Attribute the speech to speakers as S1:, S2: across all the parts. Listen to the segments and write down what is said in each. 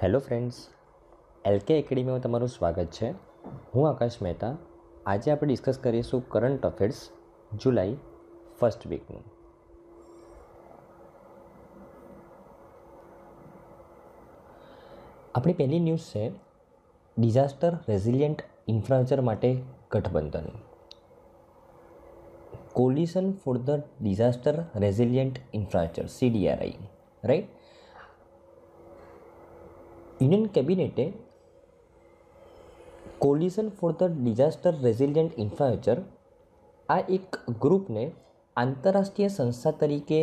S1: hello friends LK એકેડેમીમાં તમારું સ્વાગત છે હું આકાશ મહેતા આજે આપણે ડિસ્કસ કરીશું કરંટ અફેર્સ જુલાઈ ફર્સ્ટ વીકનું આપણી પહેલી ન્યૂઝ છે ડિઝાસ્ટર રેઝિલિયન્ટ ઇન્ફ્રાસ્ટ્રક્ચર માટે ગઠબંધન coalition for the disaster resilient infrastructure CDRI right union કેબિનેટે coalition for the disaster resilient infrastructure આ એક ગ્રુપને આંતરરાષ્ટ્રીય સંસ્થા તરીકે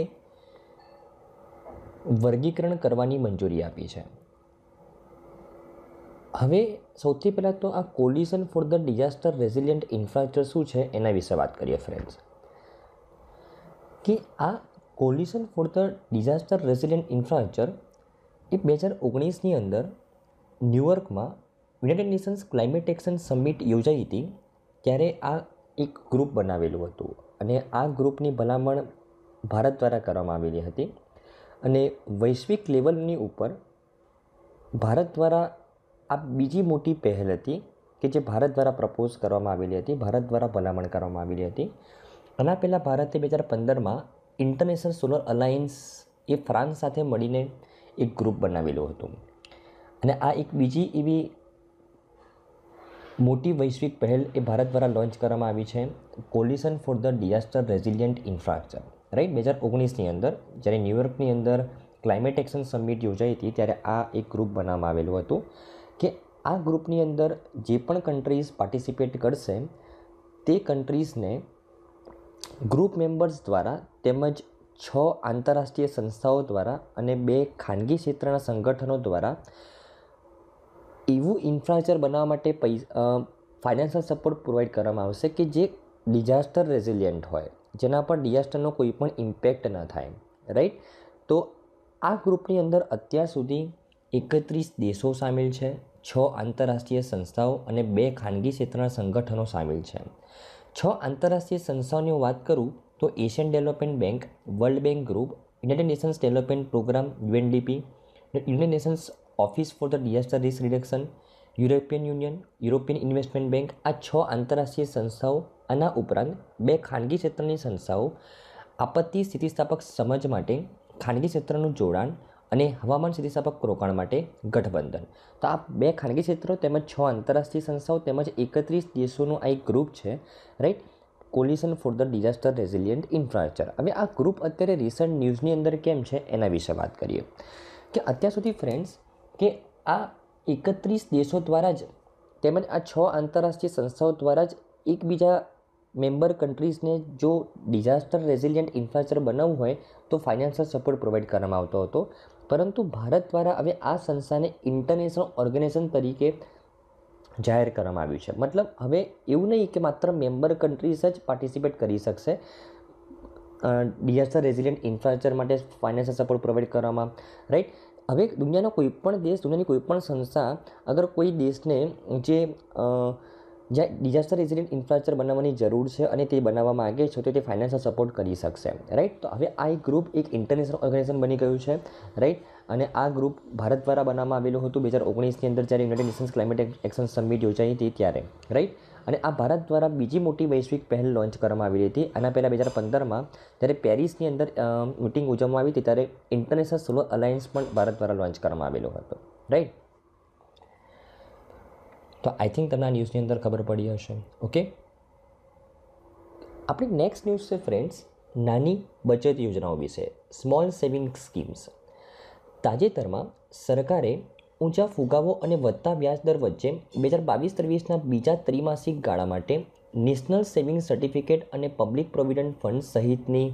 S1: વર્ગીકરણ કરવાની મંજૂરી આપી છે હવે સૌથી પહેલાં તો આ coalition for the disaster resilient infrastructure શું છે એના વિશે વાત કરીએ ફ્રેન્ડ્સ કે આ coalition for the disaster resilient infrastructure એ બે હજાર ઓગણીસની અંદર ન્યુયોર્કમાં United Nations climate action summit યોજાઈ હતી ત્યારે આ એક ગ્રુપ બનાવેલું હતું અને આ ગ્રુપની ભલામણ ભારત દ્વારા કરવામાં આવેલી હતી અને વૈશ્વિક લેવલની ઉપર ભારત દ્વારા આ બીજી મોટી પહેલ હતી કે જે ભારત દ્વારા પ્રપોઝ કરવામાં આવેલી હતી ભારત દ્વારા ભલામણ કરવામાં આવેલી હતી આના પહેલાં ભારતે બે હજાર પંદરમાં ઇન્ટરનેશનલ સોલર અલાયન્સ એ ફ્રાન્સ સાથે મળીને એક ગ્રુપ બનાવેલું હતું અને આ એક બીજી એવી મોટી વૈશ્વિક પહેલ એ ભારત દ્વારા લોન્ચ કરવામાં આવી છે coalition for the disaster resilient infrastructure right બે હજાર ઓગણીસની અંદર જ્યારે ન્યૂયોર્કની અંદર ક્લાઇમેટ એક્શન સમિટ યોજાઈ હતી ત્યારે આ એક ગ્રુપ બનાવવામાં આવેલું હતું કે આ ગ્રુપની અંદર જે પણ કન્ટ્રીઝ પાર્ટિસિપેટ કરશે તે કન્ટ્રીઝને ગ્રુપ મેમ્બર્સ દ્વારા તેમજ છ આંતરરાષ્ટ્રીય સંસ્થાઓ દ્વારા અને બે ખાનગી ક્ષેત્રના સંગઠનો દ્વારા એવું ઇન્ફ્રાસ્ટ્રક્ચર બનાવવા માટે પૈસા ફાઇનાન્શિયલ સપોર્ટ પ્રોવાઈડ કરવામાં આવશે કે જે ડિઝાસ્ટર રેઝિલિયન્ટ હોય જેના પર ડિઝાસ્ટરનો કોઈ પણ ઇમ્પેક્ટ ન થાય રાઈટ તો આ ગ્રુપની અંદર અત્યાર સુધી એકત્રીસ દેશો સામેલ છે છ આંતરરાષ્ટ્રીય સંસ્થાઓ અને બે ખાનગી ક્ષેત્રના સંગઠનો સામેલ છે છ આંતરરાષ્ટ્રીય સંસ્થાઓની વાત કરું તો Asian development bank world bank group United Nations development programme UNDP United Nations office for the disaster risk reduction European Union European investment bank આ છ આંતરરાષ્ટ્રીય સંસ્થાઓ આના ઉપરાંત બે ખાનગી ક્ષેત્રની સંસ્થાઓ આપત્તિ સ્થિતિસ્થાપક સમજ માટે ખાનગી ક્ષેત્રનું જોડાણ અને હવામાન સ્થિતિસ્થાપક રોકાણ માટે ગઠબંધન તો આ બે ખાનગી ક્ષેત્રો તેમજ છ આંતરરાષ્ટ્રીય સંસ્થાઓ તેમજ એકત્રીસ દેશોનું આ એક ગ્રુપ છે right coalition for the disaster resilient infrastructure હવે આ ગ્રુપ અત્યારે રિસન્ટ ન્યૂઝની અંદર કેમ છે એના વિશે વાત કરીએ કે અત્યાર સુધી ફ્રેન્ડ્સ કે આ એકત્રીસ દેશો દ્વારા જ તેમજ આ છ આંતરરાષ્ટ્રીય સંસ્થાઓ દ્વારા જ એકબીજા મેમ્બર કન્ટ્રીઝને જો ડિઝાસ્ટર રેઝિલિયન્ટ ઇન્ફ્રાસ્ટ્રક્ચર બનાવવું હોય તો ફાઇનાન્શિયલ સપોર્ટ પ્રોવાઈડ કરવામાં આવતો હતો પરંતુ ભારત દ્વારા હવે આ સંસ્થાને ઇન્ટરનેશનલ ઓર્ગેનાઇઝેશન તરીકે જાહેર કરવામાં આવ્યું છે મતલબ હવે એવું નહીં કે માત્ર મેમ્બર કન્ટ્રીઝ જ પાર્ટિસિપેટ કરી શકશે ડિઝાસ્ટર રેઝિલિયન્ટ ઇન્ફ્રાસ્ટ્રક્ચર માટે ફાઇનાન્શિયલ સપોર્ટ પ્રોવાઈડ કરવામાં રાઈટ હવે દુનિયાનો કોઈ પણ દેશ દુનિયાની કોઈ પણ સંસ્થા અગર કોઈ દેશને જે જ્યાં ડિઝાસ્ટર રેઝિલિયન્ટ ઇન્ફ્રાસ્ટ્રક્ચર બનાવવાની જરૂર છે અને તે બનાવવા માગે છે તો તે ફાઇનાન્શિયલ સપોર્ટ કરી શકશે રાઈટ તો હવે આ એક ગ્રુપ એક ઇન્ટરનેશનલ ઓર્ગેનાઇઝેશન બની ગયું છે રાઈટ અને આ ગ્રુપ ભારત દ્વારા બનાવવામાં આવેલું હતું બે હજાર ઓગણીસની અંદર જ્યારે United Nations climate action summit યોજાઈ હતી ત્યારે રાઈટ અને આ ભારત દ્વારા બીજી મોટી વૈશ્વિક પહેલ લોન્ચ કરવામાં આવી હતી આના પહેલાં બે હજાર પંદરમાં જ્યારે પેરિસની અંદર મિટિંગ ઉજવવામાં આવી હતી ત્યારે ઇન્ટરનેશનલ સોલર અલાયન્સ પણ ભારત દ્વારા લોન્ચ કરવામાં આવેલો હતો રાઈટ તો આઈ થિંક તમને આ ન્યૂઝની અંદર ખબર પડી હશે ઓકે આપણી નેક્સ્ટ ન્યૂઝ છે ફ્રેન્ડ્સ નાની બચત યોજનાઓ વિશે સ્મોલ સેવિંગ સ્કીમ્સ તાજેતરમાં સરકારે ઊંચા ફુગાવો અને વધતા વ્યાજદર વચ્ચે બે હજાર બાવીસ ત્રેવીસના બીજા ત્રિમાસિક ગાળા માટે નેશનલ સેવિંગ સર્ટિફિકેટ અને પબ્લિક પ્રોવિડન્ટ ફંડ સહિતની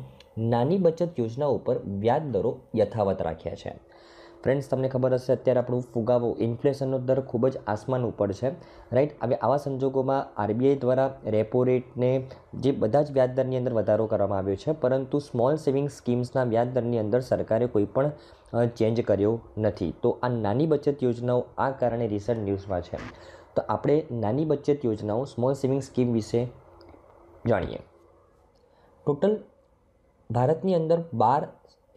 S1: નાની બચત યોજના ઉપર વ્યાજ દરો યથાવત રાખ્યા છે ફ્રેન્ડ્સ તમને ખબર હશે અત્યારે આપણું ફુગાવો ઇન્ફ્લેશનનો દર ખૂબ જ આસમાન ઉપર છે રાઈટ હવે આવા સંજોગોમાં આરબીઆઈ દ્વારા રેપો રેટને જે બધા જ વ્યાજદરની અંદર વધારો કરવામાં આવ્યો છે પરંતુ સ્મોલ સેવિંગ સ્કીમ્સના વ્યાજદરની અંદર સરકારે કોઈ પણ ચેન્જ કર્યો નથી તો આ નાની બચત યોજનાઓ આ કારણે રિસર્ચ ન્યૂઝમાં છે તો આપણે નાની બચત યોજનાઓ સ્મોલ સેવિંગ સ્કીમ વિશે જાણીએ ટોટલ ભારતની અંદર બાર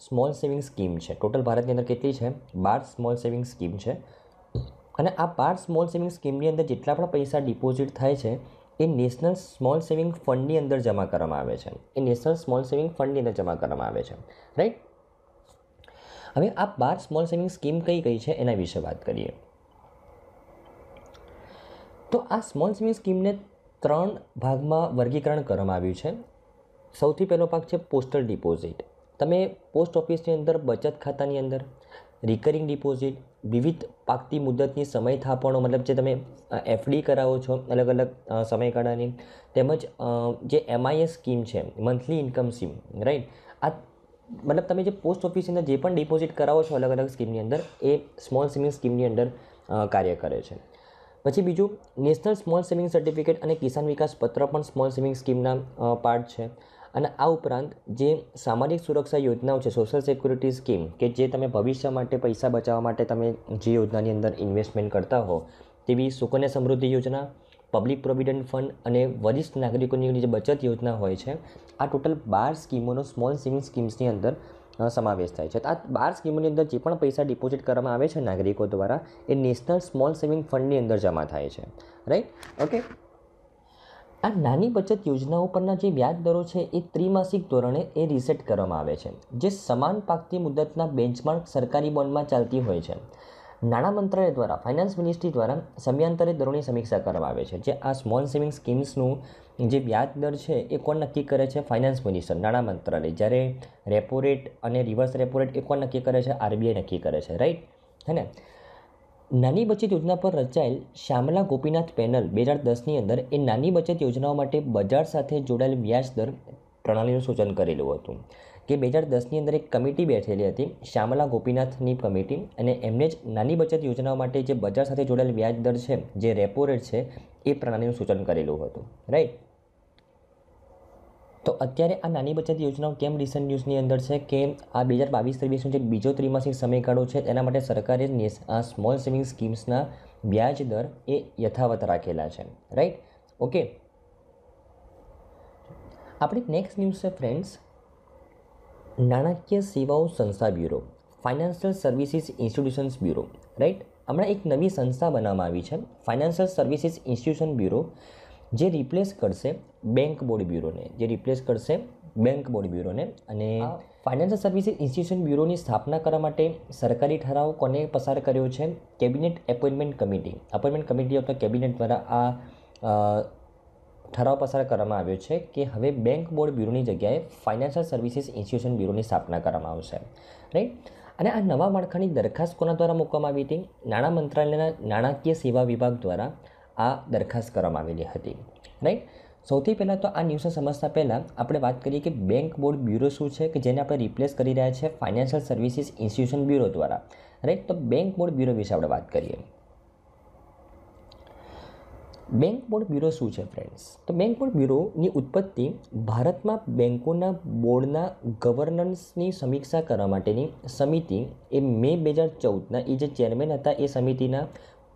S1: સ્મોલ સેવિંગ સ્કીમ છે ટોટલ ભારતની અંદર કેટલી છે બાર સ્મોલ સેવિંગ સ્કીમ છે અને આ બાર સ્મોલ સેવિંગ સ્કીમની અંદર જેટલા પણ પૈસા ડિપોઝિટ થાય છે એ નેશનલ સ્મોલ સેવિંગ ફંડની અંદર જમા કરવામાં આવે છે એ નેશનલ સ્મોલ સેવિંગ ફંડની અંદર જમા કરવામાં આવે છે રાઈટ હવે આ બાર સ્મોલ સેવિંગ સ્કીમ કઈ કઈ છે એના વિશે વાત કરીએ તો આ સ્મોલ સેવિંગ સ્કીમને ત્રણ ભાગમાં વર્ગીકરણ કરવામાં આવ્યું છે સૌથી પહેલો ભાગ છે પોસ્ટલ ડિપોઝિટ તમે પોસ્ટ ઓફિસની અંદર બચત ખાતાની અંદર રિકરિંગ ડિપોઝિટ વિવિધ પાકતી મુદતની સમય થાપણો મતલબ જે તમે એફડી કરાવો છો અલગ અલગ સમયગાળાની તેમજ જે એમઆઈએસ સ્કીમ છે મંથલી ઇન્કમ સ્કીમ રાઈટ આ મતલબ તમે જે પોસ્ટ ઓફિસની અંદર જે પણ ડિપોઝિટ કરાવો છો અલગ અલગ સ્કીમની અંદર એ સ્મોલ સેવિંગ સ્કીમની અંદર કાર્ય કરે છે પછી બીજું નેશનલ સ્મોલ સેવિંગ સર્ટિફિકેટ અને કિસાન વિકાસ પત્ર પણ સ્મોલ સેવિંગ સ્કીમના પાર્ટ છે અને આ ઉપરાંત જે સામાજિક સુરક્ષા યોજનાઓ છે સોશિયલ સિક્યુરિટી સ્કીમ કે જે તમે ભવિષ્ય માટે પૈસા બચાવવા માટે તમે જે યોજનાની અંદર ઇન્વેસ્ટમેન્ટ કરતા હો તેવી સુકન્યા સમૃદ્ધિ યોજના પબ્લિક પ્રોવિડન્ટ ફંડ અને વરિષ્ઠ નાગરિકોની જે બચત યોજના હોય છે આ ટોટલ બાર સ્કીમોનો સ્મોલ સેવિંગ સ્કીમ્સની અંદર સમાવેશ થાય છે આ બાર સ્કીમોની અંદર જે પણ પૈસા ડિપોઝિટ કરવામાં આવે છે નાગરિકો દ્વારા એ નેશનલ સ્મોલ સેવિંગ ફંડની અંદર જમા થાય છે રાઈટ ઓકે આ નાની બચત યોજનાઓ પરના જે વ્યાજ દરો છે એ ત્રિમાસિક ધોરણે એ રીસેટ કરવામાં આવે છે જે સમાન પાકતી મુદતના બેન્ચમાર્ક સરકારી બોન્ડમાં ચાલતી હોય છે નાણાં મંત્રાલય દ્વારા ફાઇનાન્સ મિનિસ્ટ્રી દ્વારા સમયાંતરે દરોની સમીક્ષા કરવામાં આવે છે જે આ સ્મોલ સેવિંગ સ્કીમ્સનું જે વ્યાજ દર છે એ કોણ નક્કી કરે છે ફાઇનાન્સ મિનિસ્ટર નાણાં મંત્રાલય જ્યારે રેપો રેટ અને રિવર્સ રેપો રેટ એ કોણ નક્કી કરે છે આરબીઆઈ નક્કી કરે છે રાઈટ હે ને નાની બચત યોજના પર રચાયેલ શ્યામલા ગોપીનાથ પેનલ બે હજાર દસની અંદર એ નાની બચત યોજનાઓ માટે બજાર સાથે જોડાયેલ વ્યાજદર પ્રણાલીનું સૂચન કરેલું હતું કે બે હજાર દસની અંદર એક કમિટી બેઠેલી હતી શ્યામલા ગોપીનાથની કમિટી અને એમને જ નાની બચત યોજનાઓ માટે જે બજાર સાથે જોડાયેલ વ્યાજદર છે જે રેપો રેટ છે એ પ્રણાલીનું સૂચન કરેલું હતું રાઈટ તો અત્યારે આ નાની બચત યોજનાઓ કેમ રિસન્ટ ન્યૂઝની અંદર છે કે આ બે હજાર બાવીસ ત્રેવીસનો જે બીજો ત્રિમાસિક સમયગાળો છે એના માટે સરકારે આ સ્મોલ સેવિંગ સ્કીમ્સના વ્યાજ દર એ યથાવત રાખેલા છે રાઈટ ઓકે આપણી નેક્સ્ટ ન્યૂઝ છે ફ્રેન્ડ્સ નાણાકીય સેવાઓ સંસ્થા bureau financial services institutions bureau right હમણાં એક નવી સંસ્થા બનાવવામાં આવી છે ફાઇનાન્શિયલ સર્વિસીસ ઇન્સ્ટિટ્યુશન બ્યુરો જે રિપ્લેસ કરશે બેંક બોર્ડ બ્યુરોને જે રિપ્લેસ કરશે બેંક બોર્ડ બ્યુરોને અને ફાઇનાન્શિયલ સર્વિસિસ ઇન્સ્ટિટ્યુશન બ્યુરોની સ્થાપના કરવા માટે સરકારી ઠરાવ કોને પસાર કર્યો છે cabinet appointment committee appointment committee અથવા કેબિનેટ દ્વારા આ ઠરાવ પસાર કરવામાં આવ્યો છે કે હવે બેંક બોર્ડ બ્યુરોની જગ્યાએ ફાઇનાન્શિયલ સર્વિસિસ ઇન્સ્ટિટ્યુશન બ્યુરોની સ્થાપના કરવામાં આવશે રાઈટ અને આ નવા માળખાની દરખાસ્ત કોના દ્વારા મૂકવામાં આવી હતી નાણાં મંત્રાલયના નાણાકીય સેવા વિભાગ દ્વારા આ દરખાસ્ત કરવામાં આવેલી હતી રાઈટ સૌથી પહેલાં તો આ ન્યૂઝને સમજતા પહેલાં આપણે વાત કરીએ કે બેંક બોર્ડ બ્યુરો શું છે કે જેને આપણે રિપ્લેસ કરી રહ્યા છે ફાઇનાન્શિયલ સર્વિસીસ ઇન્સ્ટિટ્યુશન બ્યુરો દ્વારા રાઈટ તો બેંક બોર્ડ બ્યુરો વિશે આપણે વાત કરીએ બેંક બોર્ડ બ્યુરો શું છે ફ્રેન્ડ્સ તો બેંક બોર્ડ બ્યુરોની ઉત્પત્તિ ભારતમાં બેંકોના બોર્ડના ગવર્નન્સની સમીક્ષા કરવા માટેની સમિતિ એ મે બે હજાર ચૌદના એ જે ચેરમેન હતા એ સમિતિના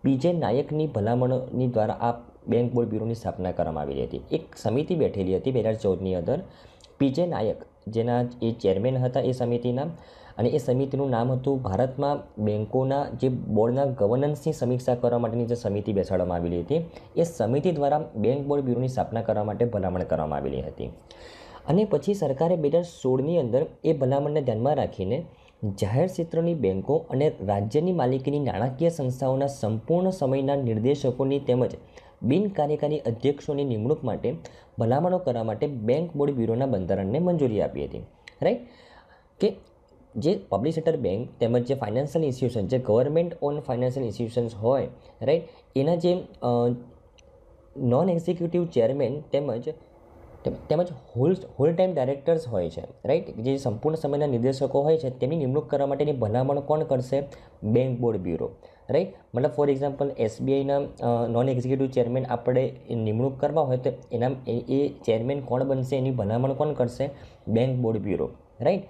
S1: બીજે નાયકની ભલામણની દ્વારા આ બેંક બોર્ડ બ્યુરોની સ્થાપના કરવામાં આવેલી હતી એક સમિતિ બેઠેલી હતી બે હજાર ચૌદની અંદર પીજે નાયક જેના એ ચેરમેન હતા એ સમિતિના અને એ સમિતિનું નામ હતું ભારતમાં બેન્કોના જે બોર્ડના ગવર્નન્સની સમીક્ષા કરવા માટેની જે સમિતિ બેસાડવામાં આવેલી હતી એ સમિતિ દ્વારા બેંક બોર્ડ બ્યુરોની સ્થાપના કરવા માટે ભલામણ કરવામાં આવેલી હતી અને પછી સરકારે બે હજાર સોળની અંદર એ ભલામણને ધ્યાનમાં રાખીને જાહેર ક્ષેત્રની બેન્કો અને રાજ્યની માલિકીની નાણાકીય સંસ્થાઓના સંપૂર્ણ સમયના નિર્દેશકોની તેમજ બિન કાર્યકારી અધ્યક્ષોની નિમણૂક માટે ભલામણો કરવા માટે બેંક બોર્ડ બ્યુરોના બંધારણને મંજૂરી આપી હતી રાઈટ કે જે પબ્લિસિટર બેંક તેમજ જે ફાઇનાન્શિયલ ઇન્સ્ટિટ્યુશન જે ગવર્મેન્ટ ઓન ફાઇનાન્શિયલ ઇન્સ્ટિટ્યુશન્સ હોય રાઈટ એના જે નોન એક્ઝિક્યુટિવ ચેરમેન તેમજ તેમજ હોલ હોલ ટાઈમ ડાયરેક્ટર્સ હોય છે રાઈટ જે સંપૂર્ણ સમયના નિર્દેશકો હોય છે તેમની નિમણૂક કરવા માટેની ભલામણ કોણ કરશે બેંક બોર્ડ બ્યુરો રાઈટ મતલબ ફોર એક્ઝામ્પલ એસબીઆઈના નોન એક્ઝિક્યુટિવ ચેરમેન આપણે નિમણૂક કરવા હોય તો એના એ ચેરમેન કોણ બનશે એની ભલામણ કોણ કરશે બેંક બોર્ડ બ્યુરો રાઈટ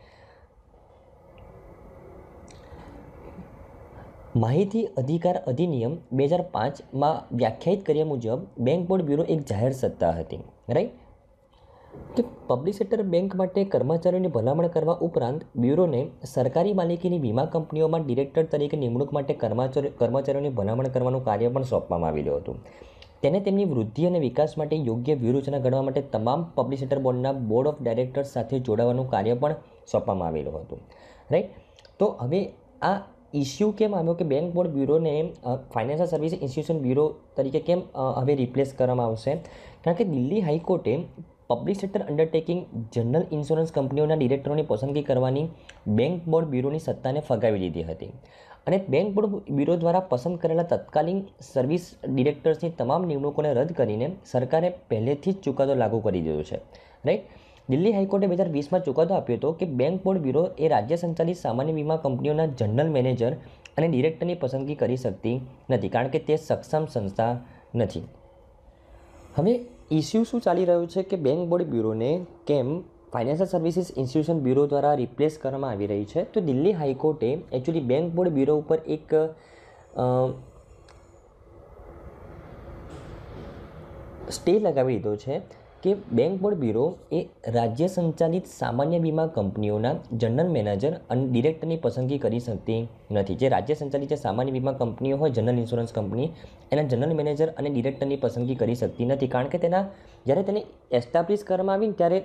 S1: માહિતી અધિકાર અધિનિયમ બે હજાર પાંચમાં વ્યાખ્યાયિત કર્યા મુજબ બેંક બોર્ડ બ્યુરો એક જાહેર સત્તા હતી રાઈટ કે પબ્લિક સેક્ટર બેંક માટે કર્મચારીઓની ભલામણ કરવા ઉપરાંત બ્યુરોને સરકારી માલિકીની વીમા કંપનીઓમાં ડિરેક્ટર તરીકે નિમણૂક માટે કર્મચારી કર્મચારીઓની ભલામણ કરવાનું કાર્ય પણ સોંપવામાં આવેલું હતું તેને તેમની વૃદ્ધિ અને વિકાસ માટે યોગ્ય વ્યૂહરચના ઘડવા માટે તમામ પબ્લિક સેક્ટર બોર્ડના બોર્ડ ઓફ ડાયરેક્ટર્સ સાથે જોડાવાનું કાર્ય પણ સોંપવામાં આવેલું હતું રાઈટ તો હવે આ ઇસ્યુ કેમ આવ્યો કે બેંક બોર્ડ બ્યુરોને ફાઇનાન્શિયલ સર્વિસ ઇન્સ્ટિટ્યુશન બ્યુરો તરીકે કેમ હવે રિપ્લેસ કરવામાં આવશે કારણ કે દિલ્હી હાઈકોર્ટે public sector undertaking general insurance કંપનીઓના ડિરેક્ટરોની પસંદગી કરવાની બેંક બોર્ડ બ્યુરોની સત્તાને ફગાવી દીધી હતી અને બેંક બોર્ડ બ્યુરો દ્વારા પસંદ કરેલા તત્કાલીન સર્વિસ ડિરેક્ટર્સની તમામ નિમણૂકોને રદ કરીને સરકારે પહેલેથી જ ચુકાદો લાગુ કરી દીધો છે રાઈટ દિલ્હી હાઈકોર્ટે બે હજાર વીસમાં ચુકાદો આપ્યો હતો કે બેંક બોર્ડ બ્યુરો એ રાજ્ય સંચાલિત સામાન્ય વીમા કંપનીઓના જનરલ મેનેજર અને ડિરેક્ટરની પસંદગી કરી શકતી નથી કારણ કે તે સક્ષમ સંસ્થા નથી હવે ઇસ્યુ શું ચાલી રહ્યું છે કે બેંક બોર્ડ બ્યુરોને કેમ ફાઇનાન્શિયલ સર્વિસીસ ઇન્સ્ટિટ્યુશન બ્યુરો દ્વારા રિપ્લેસ કરવામાં આવી રહી છે તો દિલ્હી હાઈકોર્ટે એકચ્યુઅલી બેંક બોર્ડ બ્યુરો ઉપર એક સ્ટે લગાવી દીધો છે કે બેંક બોર્ડ બ્યુરો એ રાજ્ય સંચાલિત સામાન્ય વીમા કંપનીઓના જનરલ મેનેજર અને ડિરેક્ટરની પસંદગી કરી શકતી નથી જે રાજ્ય સંચાલિત જે સામાન્ય વીમા કંપનીઓ હોય જનરલ ઇન્સ્યોરન્સ કંપની એના જનરલ મેનેજર અને ડિરેક્ટરની પસંદગી કરી શકતી નથી કારણ કે તેના જ્યારે તેને એસ્ટાબ્લિશ કરવામાં આવીને ત્યારે